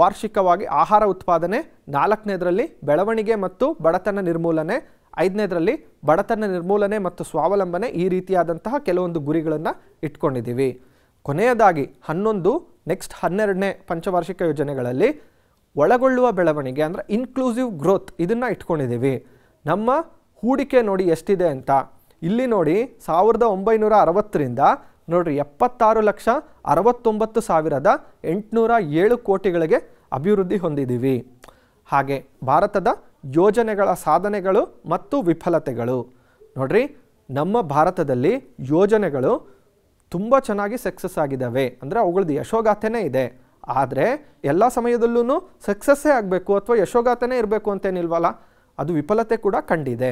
ವಾರ್ಷಿಕವಾಗಿ ಆಹಾರ ಉತ್ಪಾದನೆ ನಾಲ್ಕನೇದರಲ್ಲಿ ಬೆಳವಣಿಗೆ ಮತ್ತು ಬಡತನ ನಿರ್ಮೂಲನೆ ಐದನೇದರಲ್ಲಿ ಬಡತನ ನಿರ್ಮೂಲನೆ ಮತ್ತು ಸ್ವಾವಲಂಬನೆ ಈ ರೀತಿಯಾದಂತಹ ಕೆಲವೊಂದು ಗುರಿಗಳನ್ನು ಇಟ್ಕೊಂಡಿದ್ದೀವಿ ಕೊನೆಯದಾಗಿ ಹನ್ನೊಂದು ನೆಕ್ಸ್ಟ್ ಹನ್ನೆರಡನೇ ಪಂಚವಾರ್ಷಿಕ ಯೋಜನೆಗಳಲ್ಲಿ ಒಳಗೊಳ್ಳುವ ಬೆಳವಣಿಗೆ ಅಂದರೆ ಇನ್ಕ್ಲೂಸಿವ್ ಗ್ರೋತ್ ಇದನ್ನು ಇಟ್ಕೊಂಡಿದ್ದೀವಿ ನಮ್ಮ ಹೂಡಿಕೆ ನೋಡಿ ಎಷ್ಟಿದೆ ಅಂತ ಇಲ್ಲಿ ನೋಡಿ ಸಾವಿರದ ಒಂಬೈನೂರ ಅರವತ್ತರಿಂದ ನೋಡಿರಿ ಎಪ್ಪತ್ತಾರು ಲಕ್ಷ ಅರವತ್ತೊಂಬತ್ತು ಸಾವಿರದ ಎಂಟುನೂರ ಏಳು ಕೋಟಿಗಳಿಗೆ ಅಭಿವೃದ್ಧಿ ಹೊಂದಿದ್ದೀವಿ ಹಾಗೆ ಭಾರತದ ಯೋಜನೆಗಳ ಸಾಧನೆಗಳು ಮತ್ತು ವಿಫಲತೆಗಳು ನೋಡಿರಿ ನಮ್ಮ ಭಾರತದಲ್ಲಿ ಯೋಜನೆಗಳು ತುಂಬ ಚೆನ್ನಾಗಿ ಸಕ್ಸಸ್ ಆಗಿದ್ದಾವೆ ಅಂದರೆ ಅವುಗಳದ್ದು ಯಶೋಗಾಥೆನೇ ಇದೆ ಆದರೆ ಎಲ್ಲ ಸಮಯದಲ್ಲೂ ಸಕ್ಸಸ್ಸೇ ಆಗಬೇಕು ಅಥವಾ ಯಶೋಗಾಥೆನೇ ಇರಬೇಕು ಅಂತೇನಿಲ್ವಲ್ಲ ಅದು ವಿಫಲತೆ ಕೂಡ ಕಂಡಿದೆ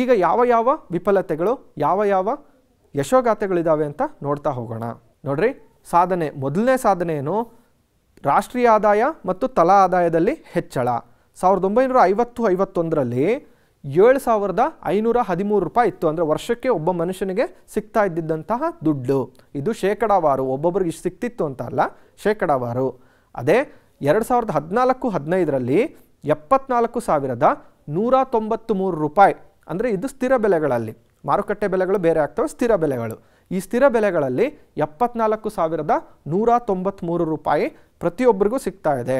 ಈಗ ಯಾವ ಯಾವ ವಿಫಲತೆಗಳು ಯಾವ ಯಾವ ಯಶೋಗಾಥೆಗಳಿದ್ದಾವೆ ಅಂತ ನೋಡ್ತಾ ಹೋಗೋಣ ನೋಡ್ರಿ ಸಾಧನೆ ಮೊದಲನೇ ಸಾಧನೆ ಏನು ರಾಷ್ಟ್ರೀಯ ಆದಾಯ ಮತ್ತು ತಲಾ ಆದಾಯದಲ್ಲಿ ಹೆಚ್ಚಳ ಸಾವಿರದ ಒಂಬೈನೂರ ಐವತ್ತು ಐವತ್ತೊಂದರಲ್ಲಿ ಏಳು ಸಾವಿರದ ಐನೂರ ಹದಿಮೂರು ರೂಪಾಯಿ ಇತ್ತು ಅಂದರೆ ವರ್ಷಕ್ಕೆ ಒಬ್ಬ ಮನುಷ್ಯನಿಗೆ ಸಿಗ್ತಾ ಇದ್ದಿದ್ದಂತಹ ದುಡ್ಡು ಇದು ಶೇಕಡಾವಾರು ಒಬ್ಬೊಬ್ಬರಿಗೆ ಸಿಕ್ತಿತ್ತು ಅಂತ ಅಲ್ಲ ಶೇಕಡಾವಾರು ಅದೇ ಎರಡು ಸಾವಿರದ ಹದಿನಾಲ್ಕು ಹದಿನೈದರಲ್ಲಿ ಎಪ್ಪತ್ನಾಲ್ಕು ಸಾವಿರದ ನೂರ ತೊಂಬತ್ತು ಮೂರು ರೂಪಾಯಿ ಅಂದರೆ ಇದು ಸ್ಥಿರ ಬೆಲೆಗಳಲ್ಲಿ ಮಾರುಕಟ್ಟೆ ಬೆಲೆಗಳು ಬೇರೆ ಆಗ್ತವೆ ಸ್ಥಿರ ಬೆಲೆಗಳು ಈ ಸ್ಥಿರ ಬೆಲೆಗಳಲ್ಲಿ ಎಪ್ಪತ್ನಾಲ್ಕು ಸಾವಿರದ ನೂರ ತೊಂಬತ್ತ್ಮೂರು ರೂಪಾಯಿ ಪ್ರತಿಯೊಬ್ಬರಿಗೂ ಸಿಗ್ತಾ ಇದೆ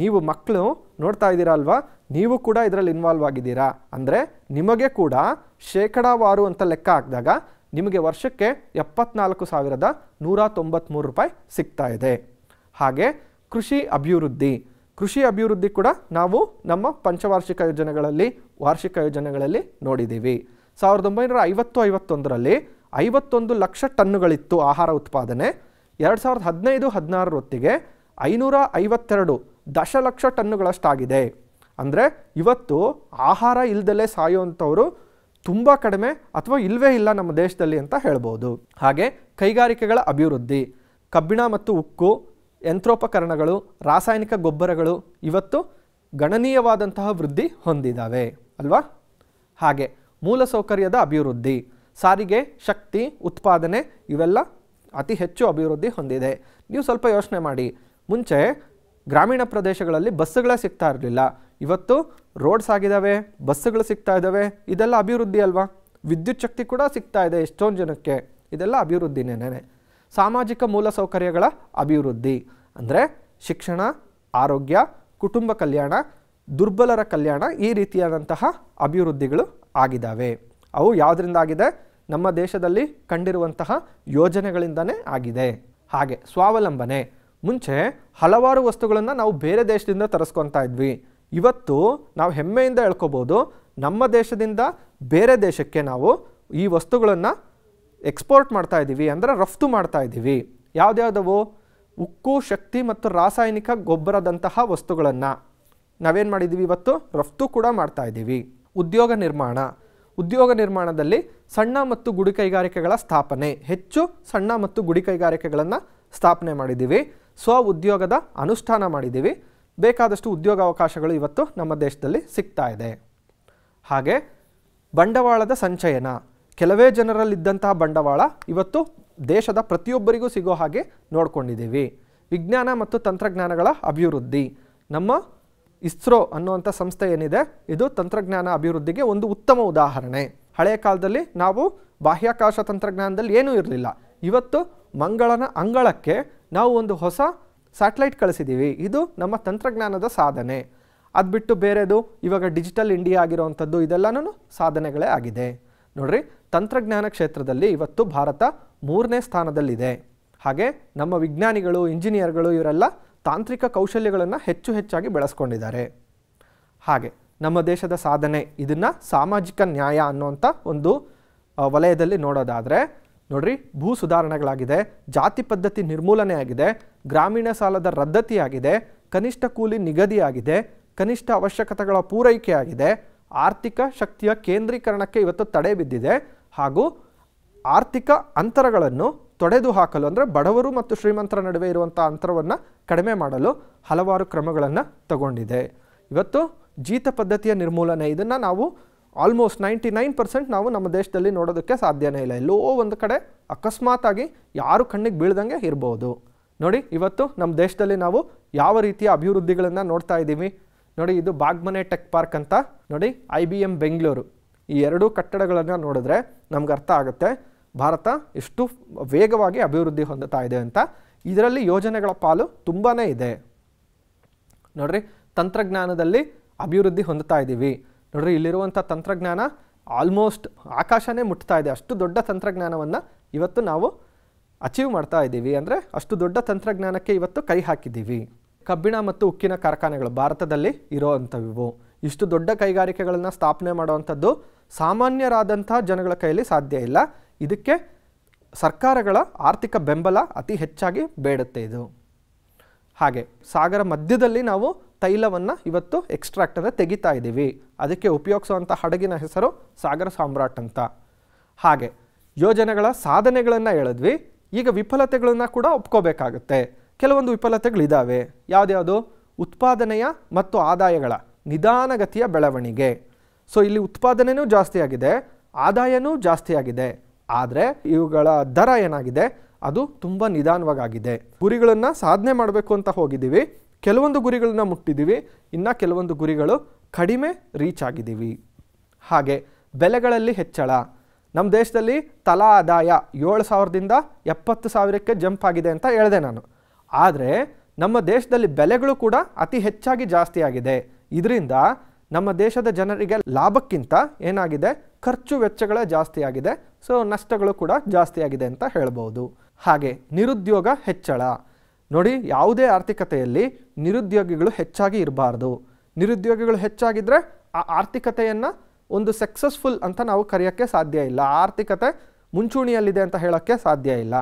ನೀವು ಮಕ್ಕಳು ನೋಡ್ತಾ ಇದ್ದೀರಾ ಅಲ್ವಾ ನೀವು ಕೂಡ ಇದರಲ್ಲಿ ಇನ್ವಾಲ್ವ್ ಆಗಿದ್ದೀರಾ ಅಂದರೆ ನಿಮಗೆ ಕೂಡ ಶೇಕಡಾವಾರು ಅಂತ ಲೆಕ್ಕ ಹಾಕಿದಾಗ ನಿಮಗೆ ವರ್ಷಕ್ಕೆ ಎಪ್ಪತ್ನಾಲ್ಕು ಸಾವಿರದ ನೂರ ತೊಂಬತ್ತ್ಮೂರು ರೂಪಾಯಿ ಸಿಗ್ತಾ ಇದೆ ಹಾಗೆ ಕೃಷಿ ಅಭಿವೃದ್ಧಿ ಕೃಷಿ ಅಭಿವೃದ್ಧಿ ಕೂಡ ನಾವು ನಮ್ಮ ಪಂಚವಾರ್ಷಿಕ ಯೋಜನೆಗಳಲ್ಲಿ ವಾರ್ಷಿಕ ಯೋಜನೆಗಳಲ್ಲಿ ನೋಡಿದ್ದೀವಿ ಸಾವಿರದ ಒಂಬೈನೂರ ಐವತ್ತು ಐವತ್ತೊಂದರಲ್ಲಿ ಐವತ್ತೊಂದು ಲಕ್ಷ ಟನ್ನುಗಳಿತ್ತು ಆಹಾರ ಉತ್ಪಾದನೆ ಎರಡು ಸಾವಿರದ ಹದಿನೈದು ಹದಿನಾರರ ಹೊತ್ತಿಗೆ ಐನೂರ ಐವತ್ತೆರಡು ದಶಲಕ್ಷ ಟನ್ನುಗಳಷ್ಟಾಗಿದೆ ಅಂದರೆ ಇವತ್ತು ಆಹಾರ ಇಲ್ಲದಲ್ಲೇ ಸಾಯುವಂಥವರು ತುಂಬ ಕಡಿಮೆ ಅಥವಾ ಇಲ್ಲವೇ ಇಲ್ಲ ನಮ್ಮ ದೇಶದಲ್ಲಿ ಅಂತ ಹೇಳ್ಬೋದು ಹಾಗೆ ಕೈಗಾರಿಕೆಗಳ ಅಭಿವೃದ್ಧಿ ಕಬ್ಬಿಣ ಮತ್ತು ಉಕ್ಕು ಯಂತ್ರೋಪಕರಣಗಳು ರಾಸಾಯನಿಕ ಗೊಬ್ಬರಗಳು ಇವತ್ತು ಗಣನೀಯವಾದಂತಹ ವೃದ್ಧಿ ಹೊಂದಿದ್ದಾವೆ ಅಲ್ವಾ ಹಾಗೆ ಮೂಲಸೌಕರ್ಯದ ಅಭಿವೃದ್ಧಿ ಸಾರಿಗೆ ಶಕ್ತಿ ಉತ್ಪಾದನೆ ಇವೆಲ್ಲ ಅತಿ ಹೆಚ್ಚು ಅಭಿವೃದ್ಧಿ ಹೊಂದಿದೆ ನೀವು ಸ್ವಲ್ಪ ಯೋಚನೆ ಮಾಡಿ ಮುಂಚೆ ಗ್ರಾಮೀಣ ಪ್ರದೇಶಗಳಲ್ಲಿ ಬಸ್ಸುಗಳೇ ಸಿಗ್ತಾ ಇರಲಿಲ್ಲ ಇವತ್ತು ರೋಡ್ಸ್ ಆಗಿದ್ದಾವೆ ಬಸ್ಸುಗಳು ಸಿಗ್ತಾ ಇದ್ದಾವೆ ಇದೆಲ್ಲ ಅಭಿವೃದ್ಧಿ ಅಲ್ವಾ ವಿದ್ಯುಚ್ಛಕ್ತಿ ಶಕ್ತಿ ಕೂಡ ಸಿಗ್ತಾ ಇದೆ ಎಷ್ಟೊಂದು ಜನಕ್ಕೆ ಇದೆಲ್ಲ ಅಭಿವೃದ್ಧಿನೇನೇ ಸಾಮಾಜಿಕ ಮೂಲಸೌಕರ್ಯಗಳ ಅಭಿವೃದ್ಧಿ ಅಂದರೆ ಶಿಕ್ಷಣ ಆರೋಗ್ಯ ಕುಟುಂಬ ಕಲ್ಯಾಣ ದುರ್ಬಲರ ಕಲ್ಯಾಣ ಈ ರೀತಿಯಾದಂತಹ ಅಭಿವೃದ್ಧಿಗಳು ಆಗಿದ್ದಾವೆ ಅವು ಯಾವುದರಿಂದ ಆಗಿದೆ ನಮ್ಮ ದೇಶದಲ್ಲಿ ಕಂಡಿರುವಂತಹ ಯೋಜನೆಗಳಿಂದನೇ ಆಗಿದೆ ಹಾಗೆ ಸ್ವಾವಲಂಬನೆ ಮುಂಚೆ ಹಲವಾರು ವಸ್ತುಗಳನ್ನು ನಾವು ಬೇರೆ ದೇಶದಿಂದ ತರಿಸ್ಕೊತಾ ಇದ್ವಿ ಇವತ್ತು ನಾವು ಹೆಮ್ಮೆಯಿಂದ ಹೇಳ್ಕೋಬೋದು ನಮ್ಮ ದೇಶದಿಂದ ಬೇರೆ ದೇಶಕ್ಕೆ ನಾವು ಈ ವಸ್ತುಗಳನ್ನು ಎಕ್ಸ್ಪೋರ್ಟ್ ಮಾಡ್ತಾ ಇದ್ದೀವಿ ಅಂದರೆ ರಫ್ತು ಮಾಡ್ತಾ ಇದ್ದೀವಿ ಯಾವುದ್ಯಾವುದವು ಉಕ್ಕು ಶಕ್ತಿ ಮತ್ತು ರಾಸಾಯನಿಕ ಗೊಬ್ಬರದಂತಹ ವಸ್ತುಗಳನ್ನು ನಾವೇನು ಮಾಡಿದ್ದೀವಿ ಇವತ್ತು ರಫ್ತು ಕೂಡ ಮಾಡ್ತಾ ಇದ್ದೀವಿ ಉದ್ಯೋಗ ನಿರ್ಮಾಣ ಉದ್ಯೋಗ ನಿರ್ಮಾಣದಲ್ಲಿ ಸಣ್ಣ ಮತ್ತು ಗುಡಿ ಕೈಗಾರಿಕೆಗಳ ಸ್ಥಾಪನೆ ಹೆಚ್ಚು ಸಣ್ಣ ಮತ್ತು ಗುಡಿ ಕೈಗಾರಿಕೆಗಳನ್ನು ಸ್ಥಾಪನೆ ಮಾಡಿದ್ದೀವಿ ಸ್ವ ಉದ್ಯೋಗದ ಅನುಷ್ಠಾನ ಮಾಡಿದ್ದೀವಿ ಬೇಕಾದಷ್ಟು ಉದ್ಯೋಗಾವಕಾಶಗಳು ಇವತ್ತು ನಮ್ಮ ದೇಶದಲ್ಲಿ ಸಿಗ್ತಾ ಇದೆ ಹಾಗೆ ಬಂಡವಾಳದ ಸಂಚಯನ ಕೆಲವೇ ಜನರಲ್ಲಿದ್ದಂತಹ ಬಂಡವಾಳ ಇವತ್ತು ದೇಶದ ಪ್ರತಿಯೊಬ್ಬರಿಗೂ ಸಿಗೋ ಹಾಗೆ ನೋಡ್ಕೊಂಡಿದ್ದೀವಿ ವಿಜ್ಞಾನ ಮತ್ತು ತಂತ್ರಜ್ಞಾನಗಳ ಅಭಿವೃದ್ಧಿ ನಮ್ಮ ಇಸ್ರೋ ಅನ್ನುವಂಥ ಸಂಸ್ಥೆ ಏನಿದೆ ಇದು ತಂತ್ರಜ್ಞಾನ ಅಭಿವೃದ್ಧಿಗೆ ಒಂದು ಉತ್ತಮ ಉದಾಹರಣೆ ಹಳೆಯ ಕಾಲದಲ್ಲಿ ನಾವು ಬಾಹ್ಯಾಕಾಶ ತಂತ್ರಜ್ಞಾನದಲ್ಲಿ ಏನೂ ಇರಲಿಲ್ಲ ಇವತ್ತು ಮಂಗಳನ ಅಂಗಳಕ್ಕೆ ನಾವು ಒಂದು ಹೊಸ ಸ್ಯಾಟಲೈಟ್ ಕಳಿಸಿದ್ದೀವಿ ಇದು ನಮ್ಮ ತಂತ್ರಜ್ಞಾನದ ಸಾಧನೆ ಅದು ಬಿಟ್ಟು ಬೇರೆದು ಇವಾಗ ಡಿಜಿಟಲ್ ಇಂಡಿಯಾ ಆಗಿರೋವಂಥದ್ದು ಇದೆಲ್ಲನೂ ಸಾಧನೆಗಳೇ ಆಗಿದೆ ನೋಡ್ರಿ ತಂತ್ರಜ್ಞಾನ ಕ್ಷೇತ್ರದಲ್ಲಿ ಇವತ್ತು ಭಾರತ ಮೂರನೇ ಸ್ಥಾನದಲ್ಲಿದೆ ಹಾಗೆ ನಮ್ಮ ವಿಜ್ಞಾನಿಗಳು ಇಂಜಿನಿಯರ್ಗಳು ಇವರೆಲ್ಲ ತಾಂತ್ರಿಕ ಕೌಶಲ್ಯಗಳನ್ನು ಹೆಚ್ಚು ಹೆಚ್ಚಾಗಿ ಬೆಳೆಸ್ಕೊಂಡಿದ್ದಾರೆ ಹಾಗೆ ನಮ್ಮ ದೇಶದ ಸಾಧನೆ ಇದನ್ನು ಸಾಮಾಜಿಕ ನ್ಯಾಯ ಅನ್ನುವಂಥ ಒಂದು ವಲಯದಲ್ಲಿ ನೋಡೋದಾದರೆ ನೋಡ್ರಿ ಭೂ ಸುಧಾರಣೆಗಳಾಗಿದೆ ಜಾತಿ ಪದ್ಧತಿ ನಿರ್ಮೂಲನೆ ಆಗಿದೆ ಗ್ರಾಮೀಣ ಸಾಲದ ರದ್ದತಿಯಾಗಿದೆ ಕನಿಷ್ಠ ಕೂಲಿ ನಿಗದಿಯಾಗಿದೆ ಕನಿಷ್ಠ ಅವಶ್ಯಕತೆಗಳ ಪೂರೈಕೆಯಾಗಿದೆ ಆರ್ಥಿಕ ಶಕ್ತಿಯ ಕೇಂದ್ರೀಕರಣಕ್ಕೆ ಇವತ್ತು ತಡೆ ಬಿದ್ದಿದೆ ಹಾಗೂ ಆರ್ಥಿಕ ಅಂತರಗಳನ್ನು ತೊಡೆದು ಹಾಕಲು ಅಂದರೆ ಬಡವರು ಮತ್ತು ಶ್ರೀಮಂತರ ನಡುವೆ ಇರುವಂಥ ಅಂತರವನ್ನು ಕಡಿಮೆ ಮಾಡಲು ಹಲವಾರು ಕ್ರಮಗಳನ್ನು ತಗೊಂಡಿದೆ ಇವತ್ತು ಜೀತ ಪದ್ಧತಿಯ ನಿರ್ಮೂಲನೆ ಇದನ್ನು ನಾವು ಆಲ್ಮೋಸ್ಟ್ ನೈಂಟಿ ನೈನ್ ಪರ್ಸೆಂಟ್ ನಾವು ನಮ್ಮ ದೇಶದಲ್ಲಿ ನೋಡೋದಕ್ಕೆ ಸಾಧ್ಯನೇ ಇಲ್ಲ ಎಲ್ಲೋ ಒಂದು ಕಡೆ ಅಕಸ್ಮಾತಾಗಿ ಯಾರು ಕಣ್ಣಿಗೆ ಬೀಳ್ದಂಗೆ ಇರ್ಬೋದು ನೋಡಿ ಇವತ್ತು ನಮ್ಮ ದೇಶದಲ್ಲಿ ನಾವು ಯಾವ ರೀತಿಯ ಅಭಿವೃದ್ಧಿಗಳನ್ನು ನೋಡ್ತಾ ಇದ್ದೀವಿ ನೋಡಿ ಇದು ಬಾಗ್ಮನೆ ಟೆಕ್ ಪಾರ್ಕ್ ಅಂತ ನೋಡಿ ಐ ಬಿ ಎಮ್ ಬೆಂಗಳೂರು ಈ ಎರಡೂ ಕಟ್ಟಡಗಳನ್ನು ನೋಡಿದ್ರೆ ನಮ್ಗೆ ಅರ್ಥ ಆಗುತ್ತೆ ಭಾರತ ಎಷ್ಟು ವೇಗವಾಗಿ ಅಭಿವೃದ್ಧಿ ಹೊಂದುತ್ತಾ ಇದೆ ಅಂತ ಇದರಲ್ಲಿ ಯೋಜನೆಗಳ ಪಾಲು ತುಂಬಾ ಇದೆ ನೋಡ್ರಿ ತಂತ್ರಜ್ಞಾನದಲ್ಲಿ ಅಭಿವೃದ್ಧಿ ಹೊಂದುತ್ತಾ ಇದ್ದೀವಿ ನೋಡ್ರಿ ಇಲ್ಲಿರುವಂಥ ತಂತ್ರಜ್ಞಾನ ಆಲ್ಮೋಸ್ಟ್ ಆಕಾಶನೇ ಮುಟ್ತಾ ಇದೆ ಅಷ್ಟು ದೊಡ್ಡ ತಂತ್ರಜ್ಞಾನವನ್ನು ಇವತ್ತು ನಾವು ಅಚೀವ್ ಮಾಡ್ತಾ ಇದ್ದೀವಿ ಅಂದರೆ ಅಷ್ಟು ದೊಡ್ಡ ತಂತ್ರಜ್ಞಾನಕ್ಕೆ ಇವತ್ತು ಕೈ ಹಾಕಿದ್ದೀವಿ ಕಬ್ಬಿಣ ಮತ್ತು ಉಕ್ಕಿನ ಕಾರ್ಖಾನೆಗಳು ಭಾರತದಲ್ಲಿ ಇರೋ ಅಂಥವಿವು ಇಷ್ಟು ದೊಡ್ಡ ಕೈಗಾರಿಕೆಗಳನ್ನು ಸ್ಥಾಪನೆ ಮಾಡುವಂಥದ್ದು ಸಾಮಾನ್ಯರಾದಂಥ ಜನಗಳ ಕೈಯಲ್ಲಿ ಸಾಧ್ಯ ಇಲ್ಲ ಇದಕ್ಕೆ ಸರ್ಕಾರಗಳ ಆರ್ಥಿಕ ಬೆಂಬಲ ಅತಿ ಹೆಚ್ಚಾಗಿ ಬೇಡುತ್ತೆ ಇದು ಹಾಗೆ ಸಾಗರ ಮಧ್ಯದಲ್ಲಿ ನಾವು ತೈಲವನ್ನು ಇವತ್ತು ಎಕ್ಸ್ಟ್ರಾಕ್ಟ್ ಅಂದರೆ ತೆಗಿತಾ ಇದ್ದೀವಿ ಅದಕ್ಕೆ ಉಪಯೋಗಿಸುವಂಥ ಹಡಗಿನ ಹೆಸರು ಸಾಗರ ಸಾಮ್ರಾಟ್ ಅಂತ ಹಾಗೆ ಯೋಜನೆಗಳ ಸಾಧನೆಗಳನ್ನು ಹೇಳಿದ್ವಿ ಈಗ ವಿಫಲತೆಗಳನ್ನು ಕೂಡ ಒಪ್ಕೋಬೇಕಾಗುತ್ತೆ ಕೆಲವೊಂದು ವಿಫಲತೆಗಳಿದ್ದಾವೆ ಯಾವುದ್ಯಾವುದು ಉತ್ಪಾದನೆಯ ಮತ್ತು ಆದಾಯಗಳ ನಿಧಾನಗತಿಯ ಬೆಳವಣಿಗೆ ಸೊ ಇಲ್ಲಿ ಉತ್ಪಾದನೆಯೂ ಜಾಸ್ತಿ ಆಗಿದೆ ಆದಾಯವೂ ಜಾಸ್ತಿ ಆಗಿದೆ ಆದರೆ ಇವುಗಳ ದರ ಏನಾಗಿದೆ ಅದು ತುಂಬ ನಿಧಾನವಾಗಿದೆ ಗುರಿಗಳನ್ನು ಸಾಧನೆ ಮಾಡಬೇಕು ಅಂತ ಹೋಗಿದ್ದೀವಿ ಕೆಲವೊಂದು ಗುರಿಗಳನ್ನ ಮುಟ್ಟಿದ್ದೀವಿ ಇನ್ನು ಕೆಲವೊಂದು ಗುರಿಗಳು ಕಡಿಮೆ ರೀಚ್ ಆಗಿದ್ದೀವಿ ಹಾಗೆ ಬೆಲೆಗಳಲ್ಲಿ ಹೆಚ್ಚಳ ನಮ್ಮ ದೇಶದಲ್ಲಿ ತಲಾ ಆದಾಯ ಏಳು ಸಾವಿರದಿಂದ ಎಪ್ಪತ್ತು ಸಾವಿರಕ್ಕೆ ಜಂಪ್ ಆಗಿದೆ ಅಂತ ಹೇಳಿದೆ ನಾನು ಆದರೆ ನಮ್ಮ ದೇಶದಲ್ಲಿ ಬೆಲೆಗಳು ಕೂಡ ಅತಿ ಹೆಚ್ಚಾಗಿ ಜಾಸ್ತಿ ಆಗಿದೆ ಇದರಿಂದ ನಮ್ಮ ದೇಶದ ಜನರಿಗೆ ಲಾಭಕ್ಕಿಂತ ಏನಾಗಿದೆ ಖರ್ಚು ವೆಚ್ಚಗಳೇ ಜಾಸ್ತಿಯಾಗಿದೆ ಸೊ ನಷ್ಟಗಳು ಕೂಡ ಜಾಸ್ತಿಯಾಗಿದೆ ಅಂತ ಹೇಳ್ಬೋದು ಹಾಗೆ ನಿರುದ್ಯೋಗ ಹೆಚ್ಚಳ ನೋಡಿ ಯಾವುದೇ ಆರ್ಥಿಕತೆಯಲ್ಲಿ ನಿರುದ್ಯೋಗಿಗಳು ಹೆಚ್ಚಾಗಿ ಇರಬಾರ್ದು ನಿರುದ್ಯೋಗಿಗಳು ಹೆಚ್ಚಾಗಿದ್ದರೆ ಆ ಆರ್ಥಿಕತೆಯನ್ನು ಒಂದು ಸಕ್ಸಸ್ಫುಲ್ ಅಂತ ನಾವು ಕರೆಯೋಕ್ಕೆ ಸಾಧ್ಯ ಇಲ್ಲ ಆರ್ಥಿಕತೆ ಮುಂಚೂಣಿಯಲ್ಲಿದೆ ಅಂತ ಹೇಳೋಕ್ಕೆ ಸಾಧ್ಯ ಇಲ್ಲ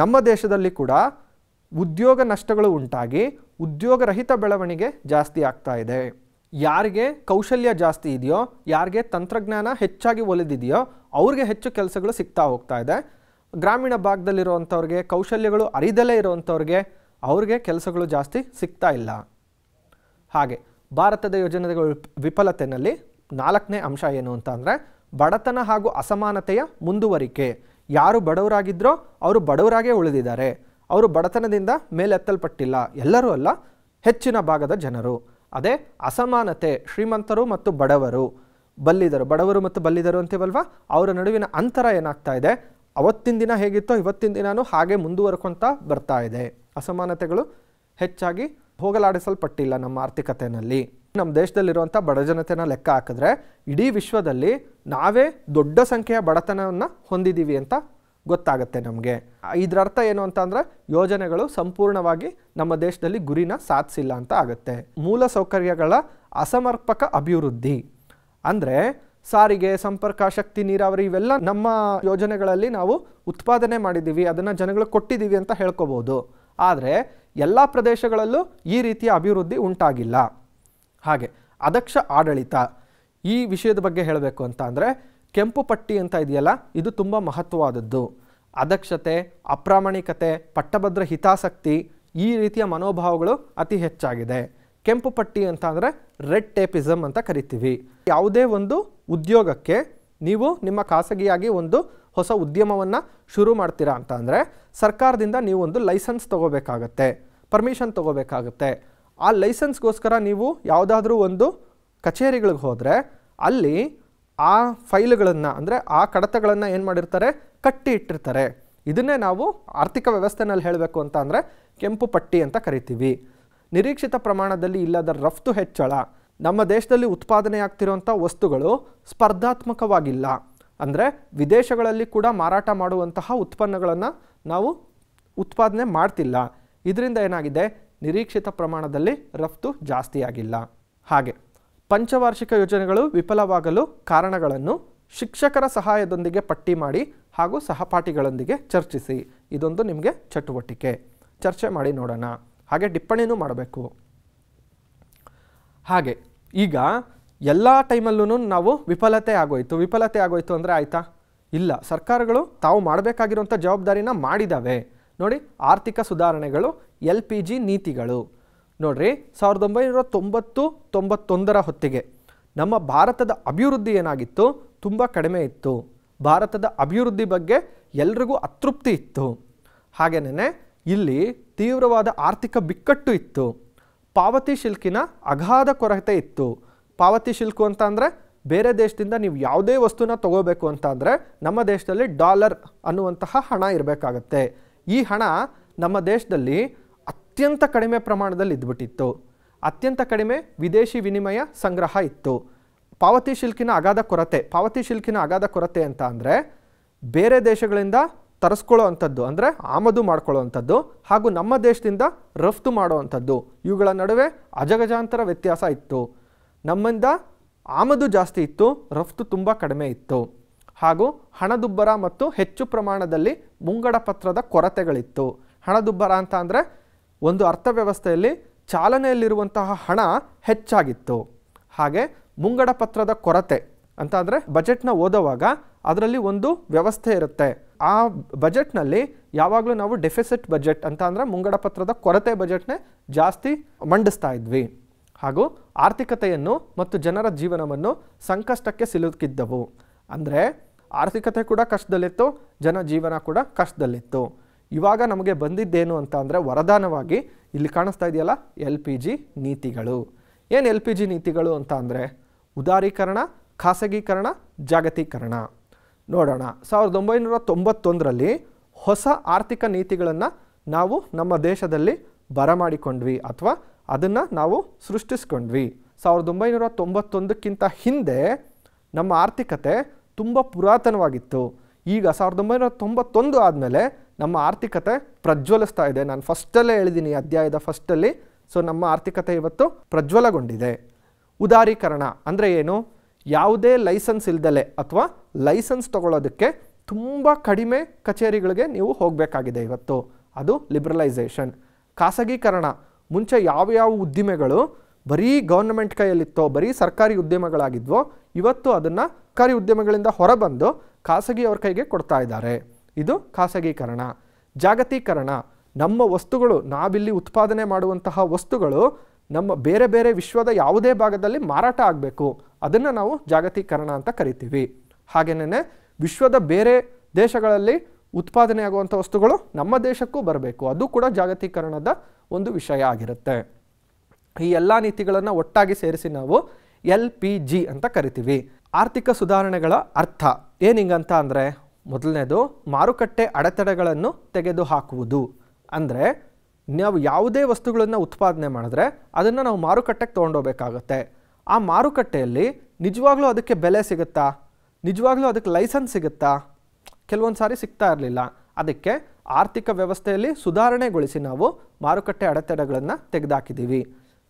ನಮ್ಮ ದೇಶದಲ್ಲಿ ಕೂಡ ಉದ್ಯೋಗ ನಷ್ಟಗಳು ಉಂಟಾಗಿ ಉದ್ಯೋಗರಹಿತ ಬೆಳವಣಿಗೆ ಜಾಸ್ತಿ ಆಗ್ತಾ ಇದೆ ಯಾರಿಗೆ ಕೌಶಲ್ಯ ಜಾಸ್ತಿ ಇದೆಯೋ ಯಾರಿಗೆ ತಂತ್ರಜ್ಞಾನ ಹೆಚ್ಚಾಗಿ ಒಲಿದಿದೆಯೋ ಅವ್ರಿಗೆ ಹೆಚ್ಚು ಕೆಲಸಗಳು ಸಿಗ್ತಾ ಹೋಗ್ತಾ ಇದೆ ಗ್ರಾಮೀಣ ಭಾಗದಲ್ಲಿರುವಂಥವ್ರಿಗೆ ಕೌಶಲ್ಯಗಳು ಅರಿದಲೇ ಇರುವಂಥವ್ರಿಗೆ ಅವ್ರಿಗೆ ಕೆಲಸಗಳು ಜಾಸ್ತಿ ಸಿಗ್ತಾ ಇಲ್ಲ ಹಾಗೆ ಭಾರತದ ಯೋಜನೆಗಳ ವಿಫಲತೆಯಲ್ಲಿ ನಾಲ್ಕನೇ ಅಂಶ ಏನು ಅಂತ ಬಡತನ ಹಾಗೂ ಅಸಮಾನತೆಯ ಮುಂದುವರಿಕೆ ಯಾರು ಬಡವರಾಗಿದ್ದರೋ ಅವರು ಬಡವರಾಗೇ ಉಳಿದಿದ್ದಾರೆ ಅವರು ಬಡತನದಿಂದ ಮೇಲೆತ್ತಲ್ಪಟ್ಟಿಲ್ಲ ಎಲ್ಲರೂ ಅಲ್ಲ ಹೆಚ್ಚಿನ ಭಾಗದ ಜನರು ಅದೇ ಅಸಮಾನತೆ ಶ್ರೀಮಂತರು ಮತ್ತು ಬಡವರು ಬಲ್ಲಿದರು ಬಡವರು ಮತ್ತು ಬಲ್ಲಿದರು ಅಂತೀವಲ್ವಾ ಅವರ ನಡುವಿನ ಅಂತರ ಏನಾಗ್ತಾ ಇದೆ ಅವತ್ತಿನ ದಿನ ಹೇಗಿತ್ತೋ ಇವತ್ತಿನ ದಿನನೂ ಹಾಗೆ ಮುಂದುವರ್ಕೊತಾ ಬರ್ತಾ ಇದೆ ಅಸಮಾನತೆಗಳು ಹೆಚ್ಚಾಗಿ ಹೋಗಲಾಡಿಸಲ್ಪಟ್ಟಿಲ್ಲ ನಮ್ಮ ಆರ್ಥಿಕತೆಯಲ್ಲಿ ನಮ್ಮ ದೇಶದಲ್ಲಿರುವಂಥ ಜನತೆಯನ್ನು ಲೆಕ್ಕ ಹಾಕಿದ್ರೆ ಇಡೀ ವಿಶ್ವದಲ್ಲಿ ನಾವೇ ದೊಡ್ಡ ಸಂಖ್ಯೆಯ ಬಡತನವನ್ನು ಹೊಂದಿದ್ದೀವಿ ಅಂತ ಗೊತ್ತಾಗುತ್ತೆ ನಮಗೆ ಇದರ ಅರ್ಥ ಏನು ಅಂತ ಅಂದರೆ ಯೋಜನೆಗಳು ಸಂಪೂರ್ಣವಾಗಿ ನಮ್ಮ ದೇಶದಲ್ಲಿ ಗುರಿನ ಸಾಧಿಸಿಲ್ಲ ಅಂತ ಆಗುತ್ತೆ ಮೂಲ ಸೌಕರ್ಯಗಳ ಅಸಮರ್ಪಕ ಅಭಿವೃದ್ಧಿ ಅಂದರೆ ಸಾರಿಗೆ ಸಂಪರ್ಕ ಶಕ್ತಿ ನೀರಾವರಿ ಇವೆಲ್ಲ ನಮ್ಮ ಯೋಜನೆಗಳಲ್ಲಿ ನಾವು ಉತ್ಪಾದನೆ ಮಾಡಿದ್ದೀವಿ ಅದನ್ನು ಜನಗಳಿಗೆ ಕೊಟ್ಟಿದ್ದೀವಿ ಅಂತ ಹೇಳ್ಕೋಬೋದು ಆದರೆ ಎಲ್ಲ ಪ್ರದೇಶಗಳಲ್ಲೂ ಈ ರೀತಿಯ ಅಭಿವೃದ್ಧಿ ಉಂಟಾಗಿಲ್ಲ ಹಾಗೆ ಅದಕ್ಷ ಆಡಳಿತ ಈ ವಿಷಯದ ಬಗ್ಗೆ ಹೇಳಬೇಕು ಅಂತ ಅಂದರೆ ಕೆಂಪು ಪಟ್ಟಿ ಅಂತ ಇದೆಯಲ್ಲ ಇದು ತುಂಬ ಮಹತ್ವವಾದದ್ದು ಅದಕ್ಷತೆ ಅಪ್ರಾಮಾಣಿಕತೆ ಪಟ್ಟಭದ್ರ ಹಿತಾಸಕ್ತಿ ಈ ರೀತಿಯ ಮನೋಭಾವಗಳು ಅತಿ ಹೆಚ್ಚಾಗಿದೆ ಕೆಂಪು ಪಟ್ಟಿ ಅಂತ ಅಂದರೆ ರೆಡ್ ಟೇಪಿಸಮ್ ಅಂತ ಕರಿತೀವಿ ಯಾವುದೇ ಒಂದು ಉದ್ಯೋಗಕ್ಕೆ ನೀವು ನಿಮ್ಮ ಖಾಸಗಿಯಾಗಿ ಒಂದು ಹೊಸ ಉದ್ಯಮವನ್ನು ಶುರು ಮಾಡ್ತೀರಾ ಅಂತ ಅಂದರೆ ಸರ್ಕಾರದಿಂದ ನೀವು ಒಂದು ಲೈಸೆನ್ಸ್ ತೊಗೋಬೇಕಾಗತ್ತೆ ಪರ್ಮಿಷನ್ ತೊಗೋಬೇಕಾಗತ್ತೆ ಆ ಲೈಸೆನ್ಸ್ಗೋಸ್ಕರ ನೀವು ಯಾವುದಾದ್ರೂ ಒಂದು ಕಚೇರಿಗಳಿಗೆ ಹೋದರೆ ಅಲ್ಲಿ ಆ ಫೈಲ್ಗಳನ್ನು ಅಂದರೆ ಆ ಕಡತಗಳನ್ನು ಏನು ಮಾಡಿರ್ತಾರೆ ಕಟ್ಟಿ ಇಟ್ಟಿರ್ತಾರೆ ಇದನ್ನೇ ನಾವು ಆರ್ಥಿಕ ವ್ಯವಸ್ಥೆನಲ್ಲಿ ಹೇಳಬೇಕು ಅಂತ ಅಂದರೆ ಕೆಂಪು ಪಟ್ಟಿ ಅಂತ ಕರಿತೀವಿ ನಿರೀಕ್ಷಿತ ಪ್ರಮಾಣದಲ್ಲಿ ಇಲ್ಲದ ರಫ್ತು ಹೆಚ್ಚಳ ನಮ್ಮ ದೇಶದಲ್ಲಿ ಉತ್ಪಾದನೆಯಾಗ್ತಿರುವಂಥ ವಸ್ತುಗಳು ಸ್ಪರ್ಧಾತ್ಮಕವಾಗಿಲ್ಲ ಅಂದರೆ ವಿದೇಶಗಳಲ್ಲಿ ಕೂಡ ಮಾರಾಟ ಮಾಡುವಂತಹ ಉತ್ಪನ್ನಗಳನ್ನು ನಾವು ಉತ್ಪಾದನೆ ಮಾಡ್ತಿಲ್ಲ ಇದರಿಂದ ಏನಾಗಿದೆ ನಿರೀಕ್ಷಿತ ಪ್ರಮಾಣದಲ್ಲಿ ರಫ್ತು ಜಾಸ್ತಿಯಾಗಿಲ್ಲ ಹಾಗೆ ಪಂಚವಾರ್ಷಿಕ ಯೋಜನೆಗಳು ವಿಫಲವಾಗಲು ಕಾರಣಗಳನ್ನು ಶಿಕ್ಷಕರ ಸಹಾಯದೊಂದಿಗೆ ಪಟ್ಟಿ ಮಾಡಿ ಹಾಗೂ ಸಹಪಾಠಿಗಳೊಂದಿಗೆ ಚರ್ಚಿಸಿ ಇದೊಂದು ನಿಮಗೆ ಚಟುವಟಿಕೆ ಚರ್ಚೆ ಮಾಡಿ ನೋಡೋಣ ಹಾಗೆ ಟಿಪ್ಪಣಿನೂ ಮಾಡಬೇಕು ಹಾಗೆ ಈಗ ಎಲ್ಲ ಟೈಮಲ್ಲೂ ನಾವು ವಿಫಲತೆ ಆಗೋಯಿತು ವಿಫಲತೆ ಆಗೋಯಿತು ಅಂದರೆ ಆಯಿತಾ ಇಲ್ಲ ಸರ್ಕಾರಗಳು ತಾವು ಮಾಡಬೇಕಾಗಿರುವಂಥ ಜವಾಬ್ದಾರಿನ ಮಾಡಿದ್ದಾವೆ ನೋಡಿ ಆರ್ಥಿಕ ಸುಧಾರಣೆಗಳು ಎಲ್ ಪಿ ಜಿ ನೀತಿಗಳು ನೋಡ್ರಿ ಸಾವಿರದ ಒಂಬೈನೂರ ತೊಂಬತ್ತು ತೊಂಬತ್ತೊಂದರ ಹೊತ್ತಿಗೆ ನಮ್ಮ ಭಾರತದ ಅಭಿವೃದ್ಧಿ ಏನಾಗಿತ್ತು ತುಂಬ ಕಡಿಮೆ ಇತ್ತು ಭಾರತದ ಅಭಿವೃದ್ಧಿ ಬಗ್ಗೆ ಎಲ್ರಿಗೂ ಅತೃಪ್ತಿ ಇತ್ತು ಹಾಗೆಯೇ ಇಲ್ಲಿ ತೀವ್ರವಾದ ಆರ್ಥಿಕ ಬಿಕ್ಕಟ್ಟು ಇತ್ತು ಪಾವತಿ ಶಿಲ್ಕಿನ ಅಗಾಧ ಕೊರತೆ ಇತ್ತು ಪಾವತಿ ಶಿಲ್ಕು ಅಂತ ಅಂದರೆ ಬೇರೆ ದೇಶದಿಂದ ನೀವು ಯಾವುದೇ ವಸ್ತುನ ತಗೋಬೇಕು ಅಂತ ಅಂದರೆ ನಮ್ಮ ದೇಶದಲ್ಲಿ ಡಾಲರ್ ಅನ್ನುವಂತಹ ಹಣ ಇರಬೇಕಾಗತ್ತೆ ಈ ಹಣ ನಮ್ಮ ದೇಶದಲ್ಲಿ ಅತ್ಯಂತ ಕಡಿಮೆ ಪ್ರಮಾಣದಲ್ಲಿ ಇದ್ಬಿಟ್ಟಿತ್ತು ಅತ್ಯಂತ ಕಡಿಮೆ ವಿದೇಶಿ ವಿನಿಮಯ ಸಂಗ್ರಹ ಇತ್ತು ಪಾವತಿ ಶಿಲ್ಕಿನ ಅಗಾಧ ಕೊರತೆ ಪಾವತಿ ಶಿಲ್ಕಿನ ಅಗಾಧ ಕೊರತೆ ಅಂತ ಅಂದರೆ ಬೇರೆ ದೇಶಗಳಿಂದ ತರಿಸ್ಕೊಳ್ಳೋ ಅಂಥದ್ದು ಅಂದರೆ ಆಮದು ಮಾಡ್ಕೊಳ್ಳೋ ಅಂಥದ್ದು ಹಾಗೂ ನಮ್ಮ ದೇಶದಿಂದ ರಫ್ತು ಮಾಡೋ ಅಂಥದ್ದು ಇವುಗಳ ನಡುವೆ ಅಜಗಜಾಂತರ ವ್ಯತ್ಯಾಸ ಇತ್ತು ನಮ್ಮಿಂದ ಆಮದು ಜಾಸ್ತಿ ಇತ್ತು ರಫ್ತು ತುಂಬ ಕಡಿಮೆ ಇತ್ತು ಹಾಗೂ ಹಣದುಬ್ಬರ ಮತ್ತು ಹೆಚ್ಚು ಪ್ರಮಾಣದಲ್ಲಿ ಮುಂಗಡ ಪತ್ರದ ಕೊರತೆಗಳಿತ್ತು ಹಣದುಬ್ಬರ ಅಂತ ಅಂದರೆ ಒಂದು ಅರ್ಥವ್ಯವಸ್ಥೆಯಲ್ಲಿ ಚಾಲನೆಯಲ್ಲಿರುವಂತಹ ಹಣ ಹೆಚ್ಚಾಗಿತ್ತು ಹಾಗೆ ಮುಂಗಡ ಪತ್ರದ ಕೊರತೆ ಅಂತ ಅಂದರೆ ಬಜೆಟ್ನ ಓದುವಾಗ ಅದರಲ್ಲಿ ಒಂದು ವ್ಯವಸ್ಥೆ ಇರುತ್ತೆ ಆ ಬಜೆಟ್ನಲ್ಲಿ ಯಾವಾಗಲೂ ನಾವು ಡೆಫಿಸಿಟ್ ಬಜೆಟ್ ಅಂತ ಅಂದರೆ ಮುಂಗಡ ಪತ್ರದ ಕೊರತೆ ಬಜೆಟ್ನೇ ಜಾಸ್ತಿ ಮಂಡಿಸ್ತಾ ಇದ್ವಿ ಹಾಗೂ ಆರ್ಥಿಕತೆಯನ್ನು ಮತ್ತು ಜನರ ಜೀವನವನ್ನು ಸಂಕಷ್ಟಕ್ಕೆ ಸಿಲುಕಿದ್ದವು ಅಂದರೆ ಆರ್ಥಿಕತೆ ಕೂಡ ಕಷ್ಟದಲ್ಲಿತ್ತು ಜನ ಜೀವನ ಕೂಡ ಕಷ್ಟದಲ್ಲಿತ್ತು ಇವಾಗ ನಮಗೆ ಬಂದಿದ್ದೇನು ಅಂತ ಅಂದರೆ ವರದಾನವಾಗಿ ಇಲ್ಲಿ ಕಾಣಿಸ್ತಾ ಇದೆಯಲ್ಲ ಎಲ್ ಪಿ ಜಿ ನೀತಿಗಳು ಏನು ಎಲ್ ಪಿ ಜಿ ನೀತಿಗಳು ಅಂತ ಅಂದರೆ ಉದಾರೀಕರಣ ಖಾಸಗೀಕರಣ ಜಾಗತೀಕರಣ ನೋಡೋಣ ಸಾವಿರದ ಒಂಬೈನೂರ ತೊಂಬತ್ತೊಂದರಲ್ಲಿ ಹೊಸ ಆರ್ಥಿಕ ನೀತಿಗಳನ್ನು ನಾವು ನಮ್ಮ ದೇಶದಲ್ಲಿ ಬರಮಾಡಿಕೊಂಡ್ವಿ ಅಥವಾ ಅದನ್ನು ನಾವು ಸೃಷ್ಟಿಸ್ಕೊಂಡ್ವಿ ಸಾವಿರದ ಒಂಬೈನೂರ ತೊಂಬತ್ತೊಂದಕ್ಕಿಂತ ಹಿಂದೆ ನಮ್ಮ ಆರ್ಥಿಕತೆ ತುಂಬ ಪುರಾತನವಾಗಿತ್ತು ಈಗ ಸಾವಿರದ ಒಂಬೈನೂರ ತೊಂಬತ್ತೊಂದು ಆದಮೇಲೆ ನಮ್ಮ ಆರ್ಥಿಕತೆ ಪ್ರಜ್ವಲಿಸ್ತಾ ಇದೆ ನಾನು ಫಸ್ಟಲ್ಲೇ ಹೇಳಿದ್ದೀನಿ ಅಧ್ಯಾಯದ ಫಸ್ಟಲ್ಲಿ ಸೊ ನಮ್ಮ ಆರ್ಥಿಕತೆ ಇವತ್ತು ಪ್ರಜ್ವಲಗೊಂಡಿದೆ ಉದಾರೀಕರಣ ಅಂದರೆ ಏನು ಯಾವುದೇ ಲೈಸೆನ್ಸ್ ಇಲ್ದಲೆ ಅಥವಾ ಲೈಸೆನ್ಸ್ ತಗೊಳ್ಳೋದಕ್ಕೆ ತುಂಬ ಕಡಿಮೆ ಕಚೇರಿಗಳಿಗೆ ನೀವು ಹೋಗಬೇಕಾಗಿದೆ ಇವತ್ತು ಅದು ಲಿಬ್ರಲೈಸೇಷನ್ ಖಾಸಗೀಕರಣ ಮುಂಚೆ ಯಾವ ಯಾವ ಉದ್ದಿಮೆಗಳು ಬರೀ ಗೌರ್ಮೆಂಟ್ ಕೈಯಲ್ಲಿತ್ತೋ ಬರೀ ಸರ್ಕಾರಿ ಉದ್ಯಮಗಳಾಗಿದ್ವೋ ಇವತ್ತು ಅದನ್ನು ಸರ್ಕಾರಿ ಉದ್ಯಮಗಳಿಂದ ಹೊರಬಂದು ಖಾಸಗಿಯವ್ರ ಕೈಗೆ ಕೊಡ್ತಾ ಇದ್ದಾರೆ ಇದು ಖಾಸಗೀಕರಣ ಜಾಗತೀಕರಣ ನಮ್ಮ ವಸ್ತುಗಳು ನಾವಿಲ್ಲಿ ಉತ್ಪಾದನೆ ಮಾಡುವಂತಹ ವಸ್ತುಗಳು ನಮ್ಮ ಬೇರೆ ಬೇರೆ ವಿಶ್ವದ ಯಾವುದೇ ಭಾಗದಲ್ಲಿ ಮಾರಾಟ ಆಗಬೇಕು ಅದನ್ನು ನಾವು ಜಾಗತೀಕರಣ ಅಂತ ಕರಿತೀವಿ ಹಾಗೆಯೇ ವಿಶ್ವದ ಬೇರೆ ದೇಶಗಳಲ್ಲಿ ಉತ್ಪಾದನೆ ಆಗುವಂಥ ವಸ್ತುಗಳು ನಮ್ಮ ದೇಶಕ್ಕೂ ಬರಬೇಕು ಅದು ಕೂಡ ಜಾಗತೀಕರಣದ ಒಂದು ವಿಷಯ ಆಗಿರುತ್ತೆ ಈ ಎಲ್ಲ ನೀತಿಗಳನ್ನು ಒಟ್ಟಾಗಿ ಸೇರಿಸಿ ನಾವು ಎಲ್ ಪಿ ಜಿ ಅಂತ ಕರಿತೀವಿ ಆರ್ಥಿಕ ಸುಧಾರಣೆಗಳ ಅರ್ಥ ಏನಿಂಗಂತ ಅಂದರೆ ಮೊದಲನೇದು ಮಾರುಕಟ್ಟೆ ಅಡೆತಡೆಗಳನ್ನು ತೆಗೆದುಹಾಕುವುದು ಅಂದರೆ ನಾವು ಯಾವುದೇ ವಸ್ತುಗಳನ್ನು ಉತ್ಪಾದನೆ ಮಾಡಿದ್ರೆ ಅದನ್ನು ನಾವು ಮಾರುಕಟ್ಟೆಗೆ ತೊಗೊಂಡೋಗ್ಬೇಕಾಗತ್ತೆ ಆ ಮಾರುಕಟ್ಟೆಯಲ್ಲಿ ನಿಜವಾಗ್ಲೂ ಅದಕ್ಕೆ ಬೆಲೆ ಸಿಗುತ್ತಾ ನಿಜವಾಗ್ಲೂ ಅದಕ್ಕೆ ಲೈಸೆನ್ಸ್ ಸಿಗುತ್ತಾ ಕೆಲವೊಂದು ಸಾರಿ ಸಿಗ್ತಾ ಇರಲಿಲ್ಲ ಅದಕ್ಕೆ ಆರ್ಥಿಕ ವ್ಯವಸ್ಥೆಯಲ್ಲಿ ಸುಧಾರಣೆಗೊಳಿಸಿ ನಾವು ಮಾರುಕಟ್ಟೆ ಅಡೆತಡೆಗಳನ್ನು ತೆಗೆದುಹಾಕಿದ್ದೀವಿ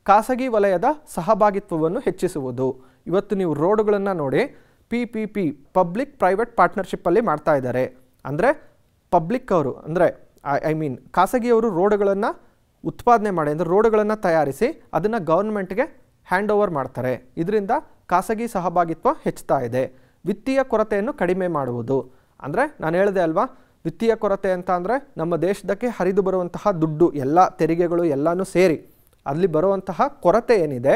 ಖಾಸಗಿ ವಲಯದ ಸಹಭಾಗಿತ್ವವನ್ನು ಹೆಚ್ಚಿಸುವುದು ಇವತ್ತು ನೀವು ರೋಡುಗಳನ್ನು ನೋಡಿ P P P public private ಪಾರ್ಟ್ನರ್ಶಿಪ್ಪಲ್ಲಿ ಮಾಡ್ತಾ ಇದ್ದಾರೆ ಅಂದರೆ ಪಬ್ಲಿಕ್ ಅವರು ಅಂದರೆ ಐ ಮೀನ್ ಖಾಸಗಿಯವರು ರೋಡ್ಗಳನ್ನು ಉತ್ಪಾದನೆ ಮಾಡಿ ಅಂದರೆ ರೋಡ್ಗಳನ್ನು ತಯಾರಿಸಿ ಅದನ್ನು ಗೌರ್ಮೆಂಟ್ಗೆ ಹ್ಯಾಂಡ್ ಓವರ್ ಮಾಡ್ತಾರೆ ಇದರಿಂದ ಖಾಸಗಿ ಸಹಭಾಗಿತ್ವ ಹೆಚ್ಚುತ್ತಾ ಇದೆ ವಿತ್ತೀಯ ಕೊರತೆಯನ್ನು ಕಡಿಮೆ ಮಾಡುವುದು ಅಂದರೆ ನಾನು ಹೇಳಿದೆ ಅಲ್ವಾ ವಿತ್ತೀಯ ಕೊರತೆ ಅಂತ ಅಂದರೆ ನಮ್ಮ ದೇಶದಕ್ಕೆ ಹರಿದು ಬರುವಂತಹ ದುಡ್ಡು ಎಲ್ಲ ತೆರಿಗೆಗಳು ಎಲ್ಲನೂ ಸೇರಿ ಅಲ್ಲಿ ಬರುವಂತಹ ಕೊರತೆ ಏನಿದೆ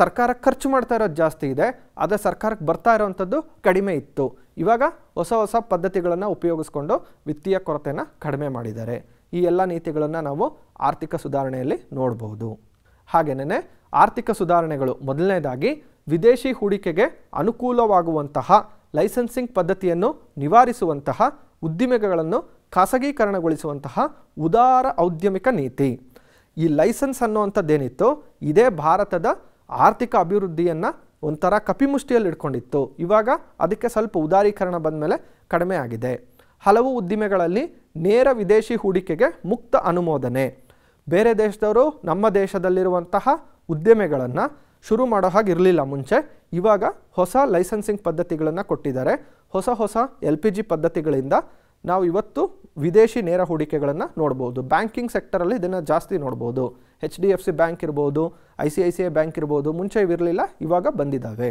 ಸರ್ಕಾರ ಖರ್ಚು ಮಾಡ್ತಾ ಇರೋದು ಜಾಸ್ತಿ ಇದೆ ಆದರೆ ಸರ್ಕಾರಕ್ಕೆ ಬರ್ತಾ ಇರೋವಂಥದ್ದು ಕಡಿಮೆ ಇತ್ತು ಇವಾಗ ಹೊಸ ಹೊಸ ಪದ್ಧತಿಗಳನ್ನು ಉಪಯೋಗಿಸ್ಕೊಂಡು ವಿತ್ತೀಯ ಕೊರತೆಯನ್ನು ಕಡಿಮೆ ಮಾಡಿದ್ದಾರೆ ಈ ಎಲ್ಲ ನೀತಿಗಳನ್ನು ನಾವು ಆರ್ಥಿಕ ಸುಧಾರಣೆಯಲ್ಲಿ ನೋಡಬಹುದು ಹಾಗೆಯೇ ಆರ್ಥಿಕ ಸುಧಾರಣೆಗಳು ಮೊದಲನೇದಾಗಿ ವಿದೇಶಿ ಹೂಡಿಕೆಗೆ ಅನುಕೂಲವಾಗುವಂತಹ ಲೈಸೆನ್ಸಿಂಗ್ ಪದ್ಧತಿಯನ್ನು ನಿವಾರಿಸುವಂತಹ ಉದ್ದಿಮೆಗಳನ್ನು ಖಾಸಗೀಕರಣಗೊಳಿಸುವಂತಹ ಉದಾರ ಔದ್ಯಮಿಕ ನೀತಿ ಈ ಲೈಸೆನ್ಸ್ ಅನ್ನುವಂಥದ್ದೇನಿತ್ತು ಇದೇ ಭಾರತದ ಆರ್ಥಿಕ ಅಭಿವೃದ್ಧಿಯನ್ನು ಒಂಥರ ಕಪಿಮುಷ್ಟಿಯಲ್ಲಿ ಇಟ್ಕೊಂಡಿತ್ತು ಇವಾಗ ಅದಕ್ಕೆ ಸ್ವಲ್ಪ ಉದಾರೀಕರಣ ಮೇಲೆ ಕಡಿಮೆ ಆಗಿದೆ ಹಲವು ಉದ್ದಿಮೆಗಳಲ್ಲಿ ನೇರ ವಿದೇಶಿ ಹೂಡಿಕೆಗೆ ಮುಕ್ತ ಅನುಮೋದನೆ ಬೇರೆ ದೇಶದವರು ನಮ್ಮ ದೇಶದಲ್ಲಿರುವಂತಹ ಉದ್ದಿಮೆಗಳನ್ನು ಶುರು ಮಾಡೋ ಹಾಗೆ ಇರಲಿಲ್ಲ ಮುಂಚೆ ಇವಾಗ ಹೊಸ ಲೈಸೆನ್ಸಿಂಗ್ ಪದ್ಧತಿಗಳನ್ನು ಕೊಟ್ಟಿದ್ದಾರೆ ಹೊಸ ಹೊಸ ಎಲ್ ಪಿ ಜಿ ಪದ್ಧತಿಗಳಿಂದ ನಾವು ಇವತ್ತು ವಿದೇಶಿ ನೇರ ಹೂಡಿಕೆಗಳನ್ನು ನೋಡ್ಬೋದು ಬ್ಯಾಂಕಿಂಗ್ ಸೆಕ್ಟರಲ್ಲಿ ಇದನ್ನು ಜಾಸ್ತಿ ನೋಡ್ಬೋದು H D F C bank ಇರ್ಬೋದು I C I C I bank ಇರ್ಬೋದು ಮುಂಚೆ ಇರಲಿಲ್ಲ ಇವಾಗ ಬಂದಿದ್ದಾವೆ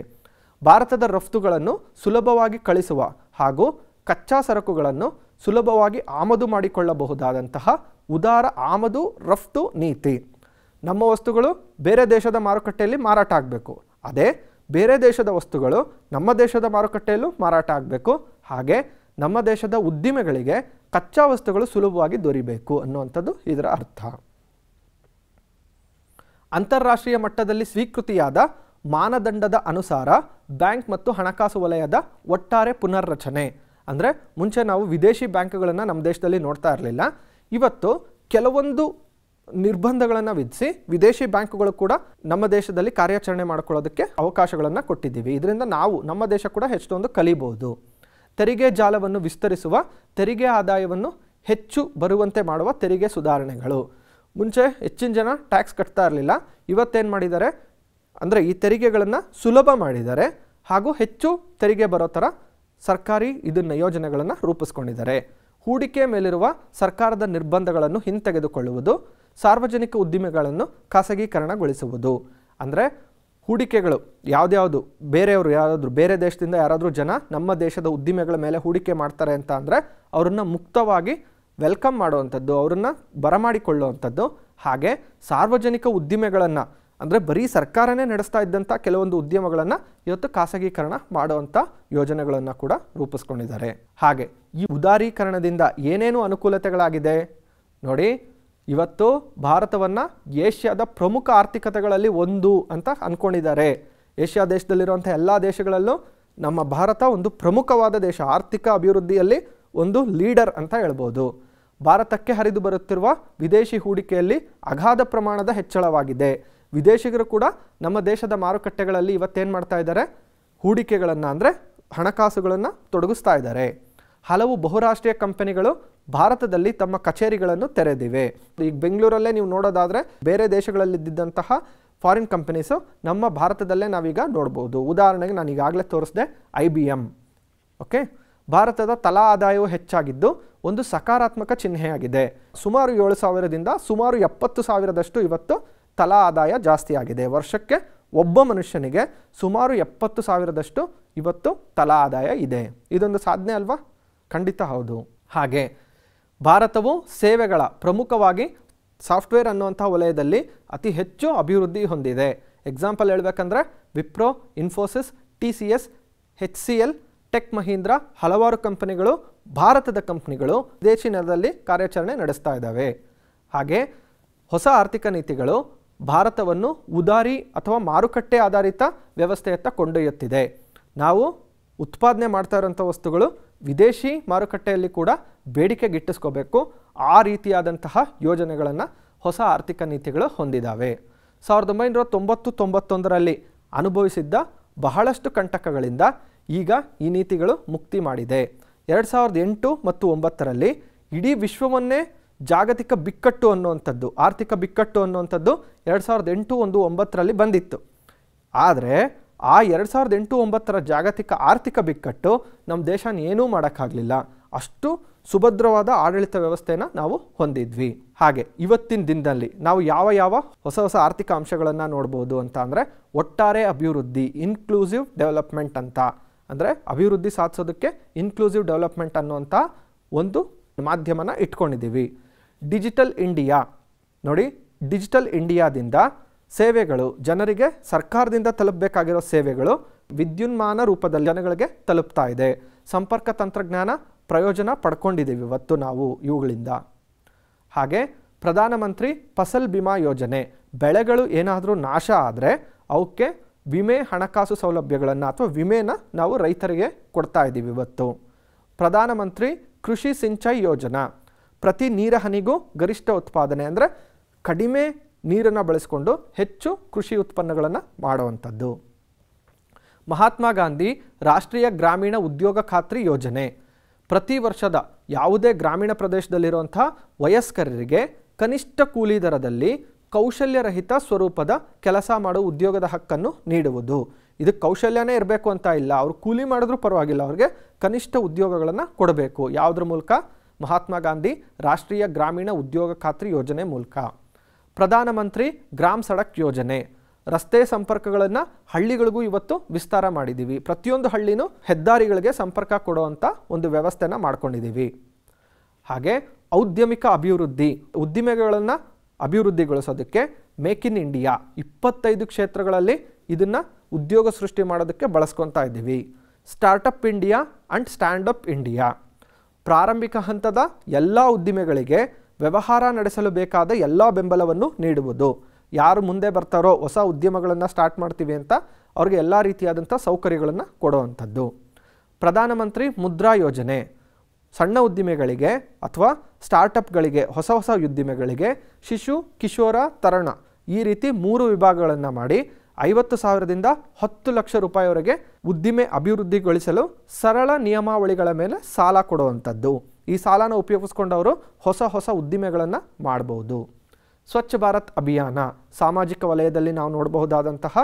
ಭಾರತದ ರಫ್ತುಗಳನ್ನು ಸುಲಭವಾಗಿ ಕಳಿಸುವ ಹಾಗೂ ಕಚ್ಚಾ ಸರಕುಗಳನ್ನು ಸುಲಭವಾಗಿ ಆಮದು ಮಾಡಿಕೊಳ್ಳಬಹುದಾದಂತಹ ಉದಾರ ಆಮದು ರಫ್ತು ನೀತಿ ನಮ್ಮ ವಸ್ತುಗಳು ಬೇರೆ ದೇಶದ ಮಾರುಕಟ್ಟೆಯಲ್ಲಿ ಮಾರಾಟ ಆಗಬೇಕು ಅದೇ ಬೇರೆ ದೇಶದ ವಸ್ತುಗಳು ನಮ್ಮ ದೇಶದ ಮಾರುಕಟ್ಟೆಯಲ್ಲೂ ಮಾರಾಟ ಆಗಬೇಕು ಹಾಗೆ ನಮ್ಮ ದೇಶದ ಉದ್ದಿಮೆಗಳಿಗೆ ಕಚ್ಚಾ ವಸ್ತುಗಳು ಸುಲಭವಾಗಿ ದೊರೀಬೇಕು ಅನ್ನುವಂಥದ್ದು ಇದರ ಅರ್ಥ ಅಂತಾರಾಷ್ಟ್ರೀಯ ಮಟ್ಟದಲ್ಲಿ ಸ್ವೀಕೃತಿಯಾದ ಮಾನದಂಡದ ಅನುಸಾರ ಬ್ಯಾಂಕ್ ಮತ್ತು ಹಣಕಾಸು ವಲಯದ ಒಟ್ಟಾರೆ ಪುನರ್ರಚನೆ ಅಂದರೆ ಮುಂಚೆ ನಾವು ವಿದೇಶಿ ಬ್ಯಾಂಕ್ಗಳನ್ನು ನಮ್ಮ ದೇಶದಲ್ಲಿ ನೋಡ್ತಾ ಇರಲಿಲ್ಲ ಇವತ್ತು ಕೆಲವೊಂದು ನಿರ್ಬಂಧಗಳನ್ನು ವಿಧಿಸಿ ವಿದೇಶಿ ಬ್ಯಾಂಕುಗಳು ಕೂಡ ನಮ್ಮ ದೇಶದಲ್ಲಿ ಕಾರ್ಯಾಚರಣೆ ಮಾಡ್ಕೊಳ್ಳೋದಕ್ಕೆ ಅವಕಾಶಗಳನ್ನು ಕೊಟ್ಟಿದ್ದೀವಿ ಇದರಿಂದ ನಾವು ನಮ್ಮ ದೇಶ ಕೂಡ ಹೆಚ್ಚೊಂದು ಕಲಿಬೋದು ತೆರಿಗೆ ಜಾಲವನ್ನು ವಿಸ್ತರಿಸುವ ತೆರಿಗೆ ಆದಾಯವನ್ನು ಹೆಚ್ಚು ಬರುವಂತೆ ಮಾಡುವ ತೆರಿಗೆ ಸುಧಾರಣೆಗಳು ಮುಂಚೆ ಹೆಚ್ಚಿನ ಜನ ಟ್ಯಾಕ್ಸ್ ಕಟ್ತಾ ಇರಲಿಲ್ಲ ಇವತ್ತೇನು ಮಾಡಿದ್ದಾರೆ ಅಂದರೆ ಈ ತೆರಿಗೆಗಳನ್ನು ಸುಲಭ ಮಾಡಿದ್ದಾರೆ ಹಾಗೂ ಹೆಚ್ಚು ತೆರಿಗೆ ಬರೋ ಥರ ಸರ್ಕಾರಿ ಇದನ್ನು ಯೋಜನೆಗಳನ್ನು ರೂಪಿಸ್ಕೊಂಡಿದ್ದಾರೆ ಹೂಡಿಕೆ ಮೇಲಿರುವ ಸರ್ಕಾರದ ನಿರ್ಬಂಧಗಳನ್ನು ಹಿಂತೆಗೆದುಕೊಳ್ಳುವುದು ಸಾರ್ವಜನಿಕ ಉದ್ದಿಮೆಗಳನ್ನು ಖಾಸಗೀಕರಣಗೊಳಿಸುವುದು ಅಂದರೆ ಹೂಡಿಕೆಗಳು ಯಾವ್ದ್ಯಾವುದು ಬೇರೆಯವರು ಯಾರಾದರೂ ಬೇರೆ ದೇಶದಿಂದ ಯಾರಾದರೂ ಜನ ನಮ್ಮ ದೇಶದ ಉದ್ದಿಮೆಗಳ ಮೇಲೆ ಹೂಡಿಕೆ ಮಾಡ್ತಾರೆ ಅಂತ ಅಂದರೆ ಅವರನ್ನು ಮುಕ್ತವಾಗಿ ವೆಲ್ಕಮ್ ಮಾಡುವಂಥದ್ದು ಅವರನ್ನು ಬರಮಾಡಿಕೊಳ್ಳುವಂಥದ್ದು ಹಾಗೆ ಸಾರ್ವಜನಿಕ ಉದ್ದಿಮೆಗಳನ್ನು ಅಂದರೆ ಬರೀ ಸರ್ಕಾರನೇ ನಡೆಸ್ತಾ ಇದ್ದಂಥ ಕೆಲವೊಂದು ಉದ್ಯಮಗಳನ್ನು ಇವತ್ತು ಖಾಸಗೀಕರಣ ಮಾಡುವಂಥ ಯೋಜನೆಗಳನ್ನು ಕೂಡ ರೂಪಿಸ್ಕೊಂಡಿದ್ದಾರೆ ಹಾಗೆ ಈ ಉದಾರೀಕರಣದಿಂದ ಏನೇನು ಅನುಕೂಲತೆಗಳಾಗಿದೆ ನೋಡಿ ಇವತ್ತು ಭಾರತವನ್ನು ಏಷ್ಯಾದ ಪ್ರಮುಖ ಆರ್ಥಿಕತೆಗಳಲ್ಲಿ ಒಂದು ಅಂತ ಅಂದ್ಕೊಂಡಿದ್ದಾರೆ ಏಷ್ಯಾ ದೇಶದಲ್ಲಿರುವಂಥ ಎಲ್ಲ ದೇಶಗಳಲ್ಲೂ ನಮ್ಮ ಭಾರತ ಒಂದು ಪ್ರಮುಖವಾದ ದೇಶ ಆರ್ಥಿಕ ಅಭಿವೃದ್ಧಿಯಲ್ಲಿ ಒಂದು ಲೀಡರ್ ಅಂತ ಹೇಳ್ಬೋದು ಭಾರತಕ್ಕೆ ಹರಿದು ಬರುತ್ತಿರುವ ವಿದೇಶಿ ಹೂಡಿಕೆಯಲ್ಲಿ ಅಗಾಧ ಪ್ರಮಾಣದ ಹೆಚ್ಚಳವಾಗಿದೆ ವಿದೇಶಿಗರು ಕೂಡ ನಮ್ಮ ದೇಶದ ಮಾರುಕಟ್ಟೆಗಳಲ್ಲಿ ಇವತ್ತೇನು ಮಾಡ್ತಾ ಇದ್ದಾರೆ ಹೂಡಿಕೆಗಳನ್ನು ಅಂದರೆ ಹಣಕಾಸುಗಳನ್ನು ತೊಡಗಿಸ್ತಾ ಇದ್ದಾರೆ ಹಲವು ಬಹುರಾಷ್ಟ್ರೀಯ ಕಂಪನಿಗಳು ಭಾರತದಲ್ಲಿ ತಮ್ಮ ಕಚೇರಿಗಳನ್ನು ತೆರೆದಿವೆ ಈಗ ಬೆಂಗಳೂರಲ್ಲೇ ನೀವು ನೋಡೋದಾದರೆ ಬೇರೆ ದೇಶಗಳಲ್ಲಿದ್ದಂತಹ ಫಾರಿನ್ ಕಂಪನೀಸು ನಮ್ಮ ಭಾರತದಲ್ಲೇ ನಾವೀಗ ನೋಡ್ಬೋದು ಉದಾಹರಣೆಗೆ ನಾನು ಈಗಾಗಲೇ ತೋರಿಸಿದೆ ಐ ಬಿ ಎಮ್ ಓಕೆ ಭಾರತದ ತಲಾ ಆದಾಯವು ಹೆಚ್ಚಾಗಿದ್ದು ಒಂದು ಸಕಾರಾತ್ಮಕ ಚಿಹ್ನೆಯಾಗಿದೆ ಸುಮಾರು ಏಳು ಸಾವಿರದಿಂದ ಸುಮಾರು ಎಪ್ಪತ್ತು ಸಾವಿರದಷ್ಟು ಇವತ್ತು ತಲಾ ಆದಾಯ ಜಾಸ್ತಿಯಾಗಿದೆ ವರ್ಷಕ್ಕೆ ಒಬ್ಬ ಮನುಷ್ಯನಿಗೆ ಸುಮಾರು ಎಪ್ಪತ್ತು ಸಾವಿರದಷ್ಟು ಇವತ್ತು ತಲಾ ಆದಾಯ ಇದೆ ಇದೊಂದು ಸಾಧನೆ ಅಲ್ವಾ ಖಂಡಿತ ಹೌದು ಹಾಗೆ ಭಾರತವು ಸೇವೆಗಳ ಪ್ರಮುಖವಾಗಿ ಸಾಫ್ಟ್ವೇರ್ ಅನ್ನುವಂಥ ವಲಯದಲ್ಲಿ ಅತಿ ಹೆಚ್ಚು ಅಭಿವೃದ್ಧಿ ಹೊಂದಿದೆ ಎಕ್ಸಾಂಪಲ್ ಹೇಳಬೇಕಂದ್ರೆ Wipro Infosys T C S H C L Tech Mahindra ಹಲವಾರು ಕಂಪನಿಗಳು ಭಾರತದ ಕಂಪ್ನಿಗಳು ವಿದೇಶಿ ನೆಲದಲ್ಲಿ ಕಾರ್ಯಾಚರಣೆ ನಡೆಸ್ತಾ ಇದ್ದಾವೆ ಹಾಗೆ ಹೊಸ ಆರ್ಥಿಕ ನೀತಿಗಳು ಭಾರತವನ್ನು ಉದಾರಿ ಅಥವಾ ಮಾರುಕಟ್ಟೆ ಆಧಾರಿತ ವ್ಯವಸ್ಥೆಯತ್ತ ಕೊಂಡೊಯ್ಯುತ್ತಿದೆ ನಾವು ಉತ್ಪಾದನೆ ಮಾಡ್ತಾ ಇರೋಂಥ ವಸ್ತುಗಳು ವಿದೇಶಿ ಮಾರುಕಟ್ಟೆಯಲ್ಲಿ ಕೂಡ ಬೇಡಿಕೆ ಗಿಟ್ಟಿಸ್ಕೋಬೇಕು ಆ ರೀತಿಯಾದಂತಹ ಯೋಜನೆಗಳನ್ನು ಹೊಸ ಆರ್ಥಿಕ ನೀತಿಗಳು ಹೊಂದಿದ್ದಾವೆ ಸಾವಿರದ ಒಂಬೈನೂರ ತೊಂಬತ್ತು ತೊಂಬತ್ತೊಂದರಲ್ಲಿ ಅನುಭವಿಸಿದ್ದ ಬಹಳಷ್ಟು ಕಂಟಕಗಳಿಂದ ಈಗ ಈ ನೀತಿಗಳು ಮುಕ್ತಿ ಮಾಡಿದೆ ಎರಡು ಸಾವಿರದ ಎಂಟು ಮತ್ತು ಒಂಬತ್ತರಲ್ಲಿ ಇಡೀ ವಿಶ್ವವನ್ನೇ ಜಾಗತಿಕ ಬಿಕ್ಕಟ್ಟು ಅನ್ನುವಂಥದ್ದು ಆರ್ಥಿಕ ಬಿಕ್ಕಟ್ಟು ಅನ್ನುವಂಥದ್ದು ಎರಡು ಸಾವಿರದ ಎಂಟು ಒಂದು ಒಂಬತ್ತರಲ್ಲಿ ಬಂದಿತ್ತು ಆದರೆ ಆ ಎರಡು ಸಾವಿರದ ಎಂಟು ಒಂಬತ್ತರ ಜಾಗತಿಕ ಆರ್ಥಿಕ ಬಿಕ್ಕಟ್ಟು ನಮ್ಮ ದೇಶನ ಏನೂ ಮಾಡೋಕ್ಕಾಗಲಿಲ್ಲ ಅಷ್ಟು ಸುಭದ್ರವಾದ ಆಡಳಿತ ವ್ಯವಸ್ಥೆನ ನಾವು ಹೊಂದಿದ್ವಿ ಹಾಗೆ ಇವತ್ತಿನ ದಿನದಲ್ಲಿ ನಾವು ಯಾವ ಯಾವ ಹೊಸ ಹೊಸ ಆರ್ಥಿಕ ಅಂಶಗಳನ್ನು ನೋಡ್ಬೋದು ಅಂತ ಅಂದರೆ ಒಟ್ಟಾರೆ ಅಭಿವೃದ್ಧಿ ಇನ್ಕ್ಲೂಸಿವ್ ಡೆವಲಪ್ಮೆಂಟ್ ಅಂತ ಅಂದರೆ ಅಭಿವೃದ್ಧಿ ಸಾಧಿಸೋದಕ್ಕೆ ಇನ್ಕ್ಲೂಸಿವ್ ಡೆವಲಪ್ಮೆಂಟ್ ಅನ್ನುವಂಥ ಒಂದು ಮಾಧ್ಯಮನ ಇಟ್ಕೊಂಡಿದ್ದೀವಿ ಡಿಜಿಟಲ್ ಇಂಡಿಯಾ ನೋಡಿ ಡಿಜಿಟಲ್ ಇಂಡಿಯಾದಿಂದ ಸೇವೆಗಳು ಜನರಿಗೆ ಸರ್ಕಾರದಿಂದ ತಲುಪಬೇಕಾಗಿರೋ ಸೇವೆಗಳು ವಿದ್ಯುನ್ಮಾನ ರೂಪದಲ್ಲಿ ಜನಗಳಿಗೆ ತಲುಪ್ತಾ ಇದೆ ಸಂಪರ್ಕ ತಂತ್ರಜ್ಞಾನ ಪ್ರಯೋಜನ ಪಡ್ಕೊಂಡಿದ್ದೀವಿ ಇವತ್ತು ನಾವು ಇವುಗಳಿಂದ ಹಾಗೆ ಪ್ರಧಾನಮಂತ್ರಿ ಫಸಲ್ ಬಿಮಾ ಯೋಜನೆ ಬೆಳೆಗಳು ಏನಾದರೂ ನಾಶ ಆದರೆ ಅವಕ್ಕೆ ವಿಮೆ ಹಣಕಾಸು ಸೌಲಭ್ಯಗಳನ್ನು ಅಥವಾ ವಿಮೆನ ನಾವು ರೈತರಿಗೆ ಕೊಡ್ತಾ ಇದ್ದೀವಿ ಇವತ್ತು ಪ್ರಧಾನಮಂತ್ರಿ ಕೃಷಿ ಸಿಂಚಾಯಿ ಯೋಜನಾ ಪ್ರತಿ ನೀರ ಹನಿಗೂ ಗರಿಷ್ಠ ಉತ್ಪಾದನೆ ಅಂದರೆ ಕಡಿಮೆ ನೀರನ್ನು ಬಳಸಿಕೊಂಡು ಹೆಚ್ಚು ಕೃಷಿ ಉತ್ಪನ್ನಗಳನ್ನು ಮಾಡುವಂಥದ್ದು ಮಹಾತ್ಮ ಗಾಂಧಿ ರಾಷ್ಟ್ರೀಯ ಗ್ರಾಮೀಣ ಉದ್ಯೋಗ ಖಾತ್ರಿ ಯೋಜನೆ ಪ್ರತಿ ವರ್ಷದ ಯಾವುದೇ ಗ್ರಾಮೀಣ ಪ್ರದೇಶದಲ್ಲಿರುವಂಥ ವಯಸ್ಕರಿಗೆ ಕನಿಷ್ಠ ಕೂಲಿ ದರದಲ್ಲಿ ಕೌಶಲ್ಯರಹಿತ ಸ್ವರೂಪದ ಕೆಲಸ ಮಾಡುವ ಉದ್ಯೋಗದ ಹಕ್ಕನ್ನು ನೀಡುವುದು ಇದು ಕೌಶಲ್ಯನೇ ಇರಬೇಕು ಅಂತ ಇಲ್ಲ ಅವರು ಕೂಲಿ ಮಾಡಿದ್ರೂ ಪರವಾಗಿಲ್ಲ ಅವರಿಗೆ ಕನಿಷ್ಠ ಉದ್ಯೋಗಗಳನ್ನು ಕೊಡಬೇಕು ಯಾವುದ್ರ ಮೂಲಕ ಮಹಾತ್ಮ ಗಾಂಧಿ ರಾಷ್ಟ್ರೀಯ ಗ್ರಾಮೀಣ ಉದ್ಯೋಗ ಖಾತ್ರಿ ಯೋಜನೆ ಮೂಲಕ ಪ್ರಧಾನಮಂತ್ರಿ ಗ್ರಾಮ್ ಸಡಕ್ ಯೋಜನೆ ರಸ್ತೆ ಸಂಪರ್ಕಗಳನ್ನು ಹಳ್ಳಿಗಳಿಗೂ ಇವತ್ತು ವಿಸ್ತಾರ ಮಾಡಿದ್ದೀವಿ ಪ್ರತಿಯೊಂದು ಹಳ್ಳಿನೂ ಹೆದ್ದಾರಿಗಳಿಗೆ ಸಂಪರ್ಕ ಕೊಡುವಂಥ ಒಂದು ವ್ಯವಸ್ಥೆನ ಮಾಡ್ಕೊಂಡಿದ್ದೀವಿ ಹಾಗೆ ಔದ್ಯಮಿಕ ಅಭಿವೃದ್ಧಿ ಉದ್ದಿಮೆಗಳನ್ನು ಅಭಿವೃದ್ಧಿಗೊಳಿಸೋದಕ್ಕೆ ಮೇಕ್ ಇನ್ ಇಂಡಿಯಾ ಇಪ್ಪತ್ತೈದು ಕ್ಷೇತ್ರಗಳಲ್ಲಿ ಇದನ್ನು ಉದ್ಯೋಗ ಸೃಷ್ಟಿ ಮಾಡೋದಕ್ಕೆ ಬಳಸ್ಕೊತಾ ಇದ್ದೀವಿ startup India and standup India ಪ್ರಾರಂಭಿಕ ಹಂತದ ಎಲ್ಲ ಉದ್ದಿಮೆಗಳಿಗೆ ವ್ಯವಹಾರ ನಡೆಸಲು ಬೇಕಾದ ಎಲ್ಲ ಬೆಂಬಲವನ್ನು ನೀಡುವುದು ಯಾರು ಮುಂದೆ ಬರ್ತಾರೋ ಹೊಸ ಉದ್ಯಮಗಳನ್ನು ಸ್ಟಾರ್ಟ್ ಮಾಡ್ತೀವಿ ಅಂತ ಅವ್ರಿಗೆ ಎಲ್ಲ ರೀತಿಯಾದಂಥ ಸೌಕರ್ಯಗಳನ್ನು ಕೊಡುವಂಥದ್ದು ಪ್ರಧಾನಮಂತ್ರಿ ಮುದ್ರಾ ಯೋಜನೆ ಸಣ್ಣ ಉದ್ದಿಮೆಗಳಿಗೆ ಅಥವಾ ಸ್ಟಾರ್ಟಪ್ಗಳಿಗೆ ಹೊಸ ಹೊಸ ಉದ್ದಿಮೆಗಳಿಗೆ ಶಿಶು ಕಿಶೋರ ತರಣ ಈ ರೀತಿ ಮೂರು ವಿಭಾಗಗಳನ್ನು ಮಾಡಿ ಐವತ್ತು ಸಾವಿರದಿಂದ ಹತ್ತು ಲಕ್ಷ ರೂಪಾಯಿವರೆಗೆ ಉದ್ದಿಮೆ ಅಭಿವೃದ್ಧಿಗೊಳಿಸಲು ಸರಳ ನಿಯಮಾವಳಿಗಳ ಮೇಲೆ ಸಾಲ ಕೊಡುವಂಥದ್ದು ಈ ಸಾಲನ ಉಪಯೋಗಿಸ್ಕೊಂಡವರು ಹೊಸ ಹೊಸ ಉದ್ದಿಮೆಗಳನ್ನು ಮಾಡಬಹುದು ಸ್ವಚ್ಛ ಭಾರತ್ ಅಭಿಯಾನ ಸಾಮಾಜಿಕ ವಲಯದಲ್ಲಿ ನಾವು ನೋಡಬಹುದಾದಂತಹ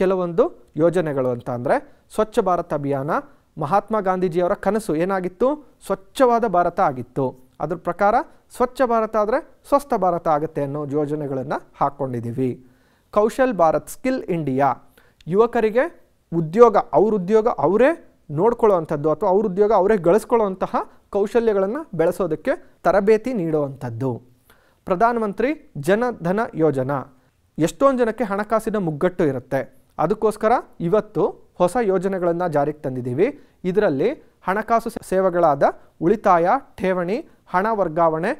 ಕೆಲವೊಂದು ಯೋಜನೆಗಳು ಅಂತ ಅಂದರೆ ಸ್ವಚ್ಛ ಭಾರತ್ ಅಭಿಯಾನ ಮಹಾತ್ಮ ಗಾಂಧೀಜಿಯವರ ಕನಸು ಏನಾಗಿತ್ತು ಸ್ವಚ್ಛವಾದ ಭಾರತ ಆಗಿತ್ತು ಅದ್ರ ಪ್ರಕಾರ ಸ್ವಚ್ಛ ಭಾರತ ಆದರೆ ಸ್ವಸ್ಥ ಭಾರತ ಆಗುತ್ತೆ ಅನ್ನೋ ಯೋಜನೆಗಳನ್ನು ಹಾಕ್ಕೊಂಡಿದ್ದೀವಿ ಕೌಶಲ್ ಭಾರತ್ ಸ್ಕಿಲ್ ಇಂಡಿಯಾ ಯುವಕರಿಗೆ ಉದ್ಯೋಗ ಅವ್ರ ಉದ್ಯೋಗ ಅವರೇ ನೋಡ್ಕೊಳ್ಳೋವಂಥದ್ದು ಅಥವಾ ಅವ್ರ ಉದ್ಯೋಗ ಅವರೇ ಗಳಿಸ್ಕೊಳ್ಳೋ ಕೌಶಲ್ಯಗಳನ್ನು ಬೆಳೆಸೋದಕ್ಕೆ ತರಬೇತಿ ನೀಡುವಂಥದ್ದು ಪ್ರಧಾನಮಂತ್ರಿ ಜನಧನ ಯೋಜನಾ ಎಷ್ಟೊಂದು ಜನಕ್ಕೆ ಹಣಕಾಸಿನ ಮುಗ್ಗಟ್ಟು ಇರುತ್ತೆ ಅದಕ್ಕೋಸ್ಕರ ಇವತ್ತು ಹೊಸ ಯೋಜನೆಗಳನ್ನು ಜಾರಿಗೆ ತಂದಿದ್ದೀವಿ ಇದರಲ್ಲಿ ಹಣಕಾಸು ಸೇವೆಗಳಾದ ಉಳಿತಾಯ ಠೇವಣಿ ಹಣ ವರ್ಗಾವಣೆ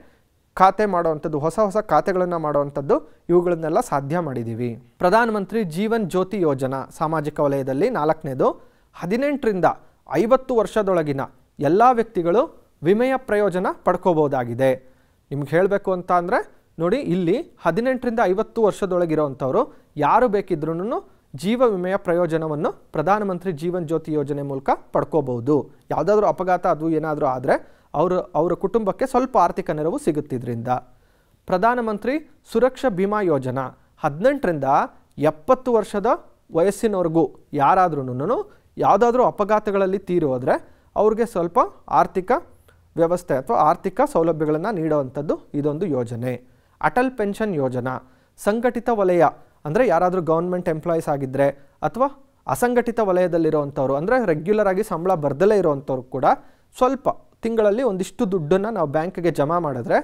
ಖಾತೆ ಮಾಡುವಂಥದ್ದು ಹೊಸ ಹೊಸ ಖಾತೆಗಳನ್ನು ಮಾಡುವಂಥದ್ದು ಇವುಗಳನ್ನೆಲ್ಲ ಸಾಧ್ಯ ಮಾಡಿದ್ದೀವಿ ಪ್ರಧಾನಮಂತ್ರಿ ಜೀವನ್ ಜ್ಯೋತಿ ಯೋಜನಾ ಸಾಮಾಜಿಕ ವಲಯದಲ್ಲಿ ನಾಲ್ಕನೇದು ಹದಿನೆಂಟರಿಂದ ಐವತ್ತು ವರ್ಷದೊಳಗಿನ ಎಲ್ಲ ವ್ಯಕ್ತಿಗಳು ವಿಮೆಯ ಪ್ರಯೋಜನ ಪಡ್ಕೋಬೋದಾಗಿದೆ ನಿಮ್ಗೆ ಹೇಳಬೇಕು ಅಂತ ಅಂದರೆ ನೋಡಿ ಇಲ್ಲಿ ಹದಿನೆಂಟರಿಂದ ಐವತ್ತು ವರ್ಷದೊಳಗಿರೋವಂಥವರು ಯಾರು ಬೇಕಿದ್ರೂ ಜೀವ ವಿಮೆಯ ಪ್ರಯೋಜನವನ್ನು ಪ್ರಧಾನಮಂತ್ರಿ ಜೀವನ್ ಜ್ಯೋತಿ ಯೋಜನೆ ಮೂಲಕ ಪಡ್ಕೋಬಹುದು ಯಾವುದಾದ್ರೂ ಅಪಘಾತ ಅದು ಏನಾದರೂ ಆದರೆ ಅವರು ಅವರ ಕುಟುಂಬಕ್ಕೆ ಸ್ವಲ್ಪ ಆರ್ಥಿಕ ನೆರವು ಸಿಗುತ್ತಿದ್ದರಿಂದ ಪ್ರಧಾನಮಂತ್ರಿ ಸುರಕ್ಷಾ ಬಿಮಾ ಯೋಜನಾ ಹದಿನೆಂಟರಿಂದ ಎಪ್ಪತ್ತು ವರ್ಷದ ವಯಸ್ಸಿನವರೆಗೂ ಯಾರಾದ್ರೂ ಯಾವುದಾದ್ರೂ ಅಪಘಾತಗಳಲ್ಲಿ ತೀರಿ ಹೋದರೆ ಅವ್ರಿಗೆ ಸ್ವಲ್ಪ ಆರ್ಥಿಕ ವ್ಯವಸ್ಥೆ ಅಥವಾ ಆರ್ಥಿಕ ಸೌಲಭ್ಯಗಳನ್ನು ನೀಡುವಂಥದ್ದು ಇದೊಂದು ಯೋಜನೆ ಅಟಲ್ ಪೆನ್ಷನ್ ಯೋಜನಾ ಸಂಘಟಿತ ವಲಯ ಅಂದರೆ ಯಾರಾದರೂ ಗೌರ್ಮೆಂಟ್ ಎಂಪ್ಲಾಯೀಸ್ ಆಗಿದ್ದರೆ ಅಥವಾ ಅಸಂಘಟಿತ ವಲಯದಲ್ಲಿರುವಂಥವ್ರು ಅಂದರೆ ರೆಗ್ಯುಲರ್ ಆಗಿ ಸಂಬಳ ಬರ್ದಲೇ ಇರೋವಂಥವ್ರು ಕೂಡ ಸ್ವಲ್ಪ ತಿಂಗಳಲ್ಲಿ ಒಂದಿಷ್ಟು ದುಡ್ಡನ್ನು ನಾವು ಬ್ಯಾಂಕ್ಗೆ ಜಮಾ ಮಾಡಿದ್ರೆ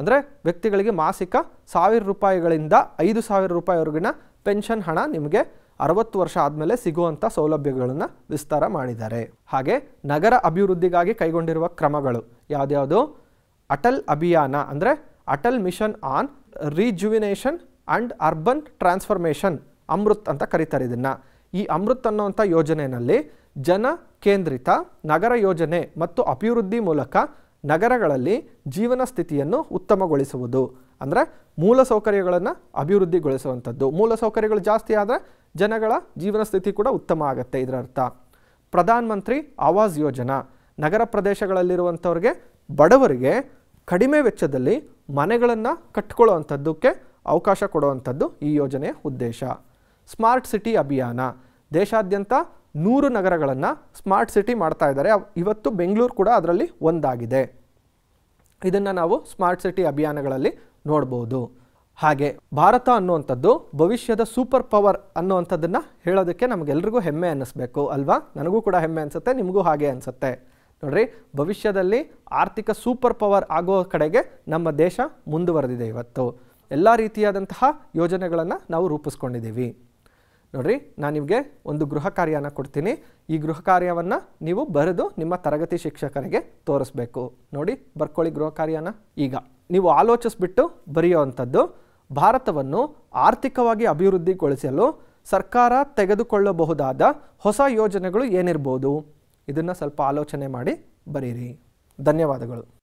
ಅಂದರೆ ವ್ಯಕ್ತಿಗಳಿಗೆ ಮಾಸಿಕ ಸಾವಿರ ರೂಪಾಯಿಗಳಿಂದ ಐದು ಸಾವಿರ ರೂಪಾಯಿವರೆಗಿನ ಪೆನ್ಷನ್ ಹಣ ನಿಮಗೆ ಅರವತ್ತು ವರ್ಷ ಆದಮೇಲೆ ಸಿಗುವಂಥ ಸೌಲಭ್ಯಗಳನ್ನು ವಿಸ್ತಾರ ಮಾಡಿದ್ದಾರೆ ಹಾಗೆ ನಗರ ಅಭಿವೃದ್ಧಿಗಾಗಿ ಕೈಗೊಂಡಿರುವ ಕ್ರಮಗಳು ಯಾವುದ್ಯಾವುದು ಅಟಲ್ ಅಭಿಯಾನ ಅಂದರೆ Atal mission on rejuvenation and urban transformation Amrut ಅಂತ ಕರೀತಾರೆ ಇದನ್ನು ಈ ಅಮೃತ್ ಅನ್ನೋವಂಥ ಯೋಜನೆಯಲ್ಲಿ ಜನ ಕೇಂದ್ರಿತ ನಗರ ಯೋಜನೆ ಮತ್ತು ಅಭಿವೃದ್ಧಿ ಮೂಲಕ ನಗರಗಳಲ್ಲಿ ಜೀವನ ಸ್ಥಿತಿಯನ್ನು ಉತ್ತಮಗೊಳಿಸುವುದು ಅಂದರೆ ಮೂಲ ಸೌಕರ್ಯಗಳನ್ನು ಅಭಿವೃದ್ಧಿಗೊಳಿಸುವಂಥದ್ದು ಮೂಲ ಸೌಕರ್ಯಗಳು ಜಾಸ್ತಿ ಆದರೆ ಜನಗಳ ಜೀವನ ಸ್ಥಿತಿ ಕೂಡ ಉತ್ತಮ ಆಗುತ್ತೆ ಇದರ ಅರ್ಥ ಪ್ರಧಾನ ಮಂತ್ರಿ ಆವಾಸ್ ಯೋಜನಾ ನಗರ ಪ್ರದೇಶಗಳಲ್ಲಿರುವಂಥವ್ರಿಗೆ ಬಡವರಿಗೆ ಕಡಿಮೆ ವೆಚ್ಚದಲ್ಲಿ ಮನೆಗಳನ್ನು ಕಟ್ಕೊಳ್ಳುವಂಥದ್ದಕ್ಕೆ ಅವಕಾಶ ಕೊಡುವಂಥದ್ದು ಈ ಯೋಜನೆಯ ಉದ್ದೇಶ ಸ್ಮಾರ್ಟ್ ಸಿಟಿ ಅಭಿಯಾನ ದೇಶಾದ್ಯಂತ ನೂರು ನಗರಗಳನ್ನು ಸ್ಮಾರ್ಟ್ ಸಿಟಿ ಮಾಡ್ತಾ ಇದ್ದಾರೆ ಇವತ್ತು ಬೆಂಗಳೂರು ಕೂಡ ಅದರಲ್ಲಿ ಒಂದಾಗಿದೆ ಇದನ್ನು ನಾವು ಸ್ಮಾರ್ಟ್ ಸಿಟಿ ಅಭಿಯಾನಗಳಲ್ಲಿ ನೋಡ್ಬೋದು ಹಾಗೆ ಭಾರತ ಅನ್ನುವಂಥದ್ದು ಭವಿಷ್ಯದ ಸೂಪರ್ ಪವರ್ ಅನ್ನುವಂಥದ್ದನ್ನು ಹೇಳೋದಕ್ಕೆ ನಮಗೆಲ್ರಿಗೂ ಹೆಮ್ಮೆ ಅನ್ನಿಸ್ಬೇಕು ಅಲ್ವಾ ನನಗೂ ಕೂಡ ಹೆಮ್ಮೆ ಅನಿಸುತ್ತೆ ನಿಮಗೂ ಹಾಗೆ ಅನಿಸುತ್ತೆ ನೋಡ್ರಿ ಭವಿಷ್ಯದಲ್ಲಿ ಆರ್ಥಿಕ ಸೂಪರ್ ಪವರ್ ಆಗೋ ಕಡೆಗೆ ನಮ್ಮ ದೇಶ ಮುಂದುವರೆದಿದೆ ಇವತ್ತು ಎಲ್ಲ ರೀತಿಯಾದಂತಹ ಯೋಜನೆಗಳನ್ನು ನಾವು ರೂಪಿಸ್ಕೊಂಡಿದ್ದೀವಿ ನೋಡಿರಿ ನಾನು ನಿಮಗೆ ಒಂದು ಗೃಹ ಕಾರ್ಯನ ಕೊಡ್ತೀನಿ ಈ ಗೃಹ ಕಾರ್ಯವನ್ನು ನೀವು ಬರೆದು ನಿಮ್ಮ ತರಗತಿ ಶಿಕ್ಷಕರಿಗೆ ತೋರಿಸ್ಬೇಕು ನೋಡಿ ಬರ್ಕೊಳ್ಳಿ ಗೃಹ ಕಾರ್ಯನ ಈಗ ನೀವು ಆಲೋಚಿಸ್ಬಿಟ್ಟು ಬರೆಯುವಂಥದ್ದು ಭಾರತವನ್ನು ಆರ್ಥಿಕವಾಗಿ ಅಭಿವೃದ್ಧಿಗೊಳಿಸಲು ಸರ್ಕಾರ ತೆಗೆದುಕೊಳ್ಳಬಹುದಾದ ಹೊಸ ಯೋಜನೆಗಳು ಏನಿರ್ಬೋದು ಇದನ್ನು ಸ್ವಲ್ಪ ಆಲೋಚನೆ ಮಾಡಿ ಬರೀರಿ ಧನ್ಯವಾದಗಳು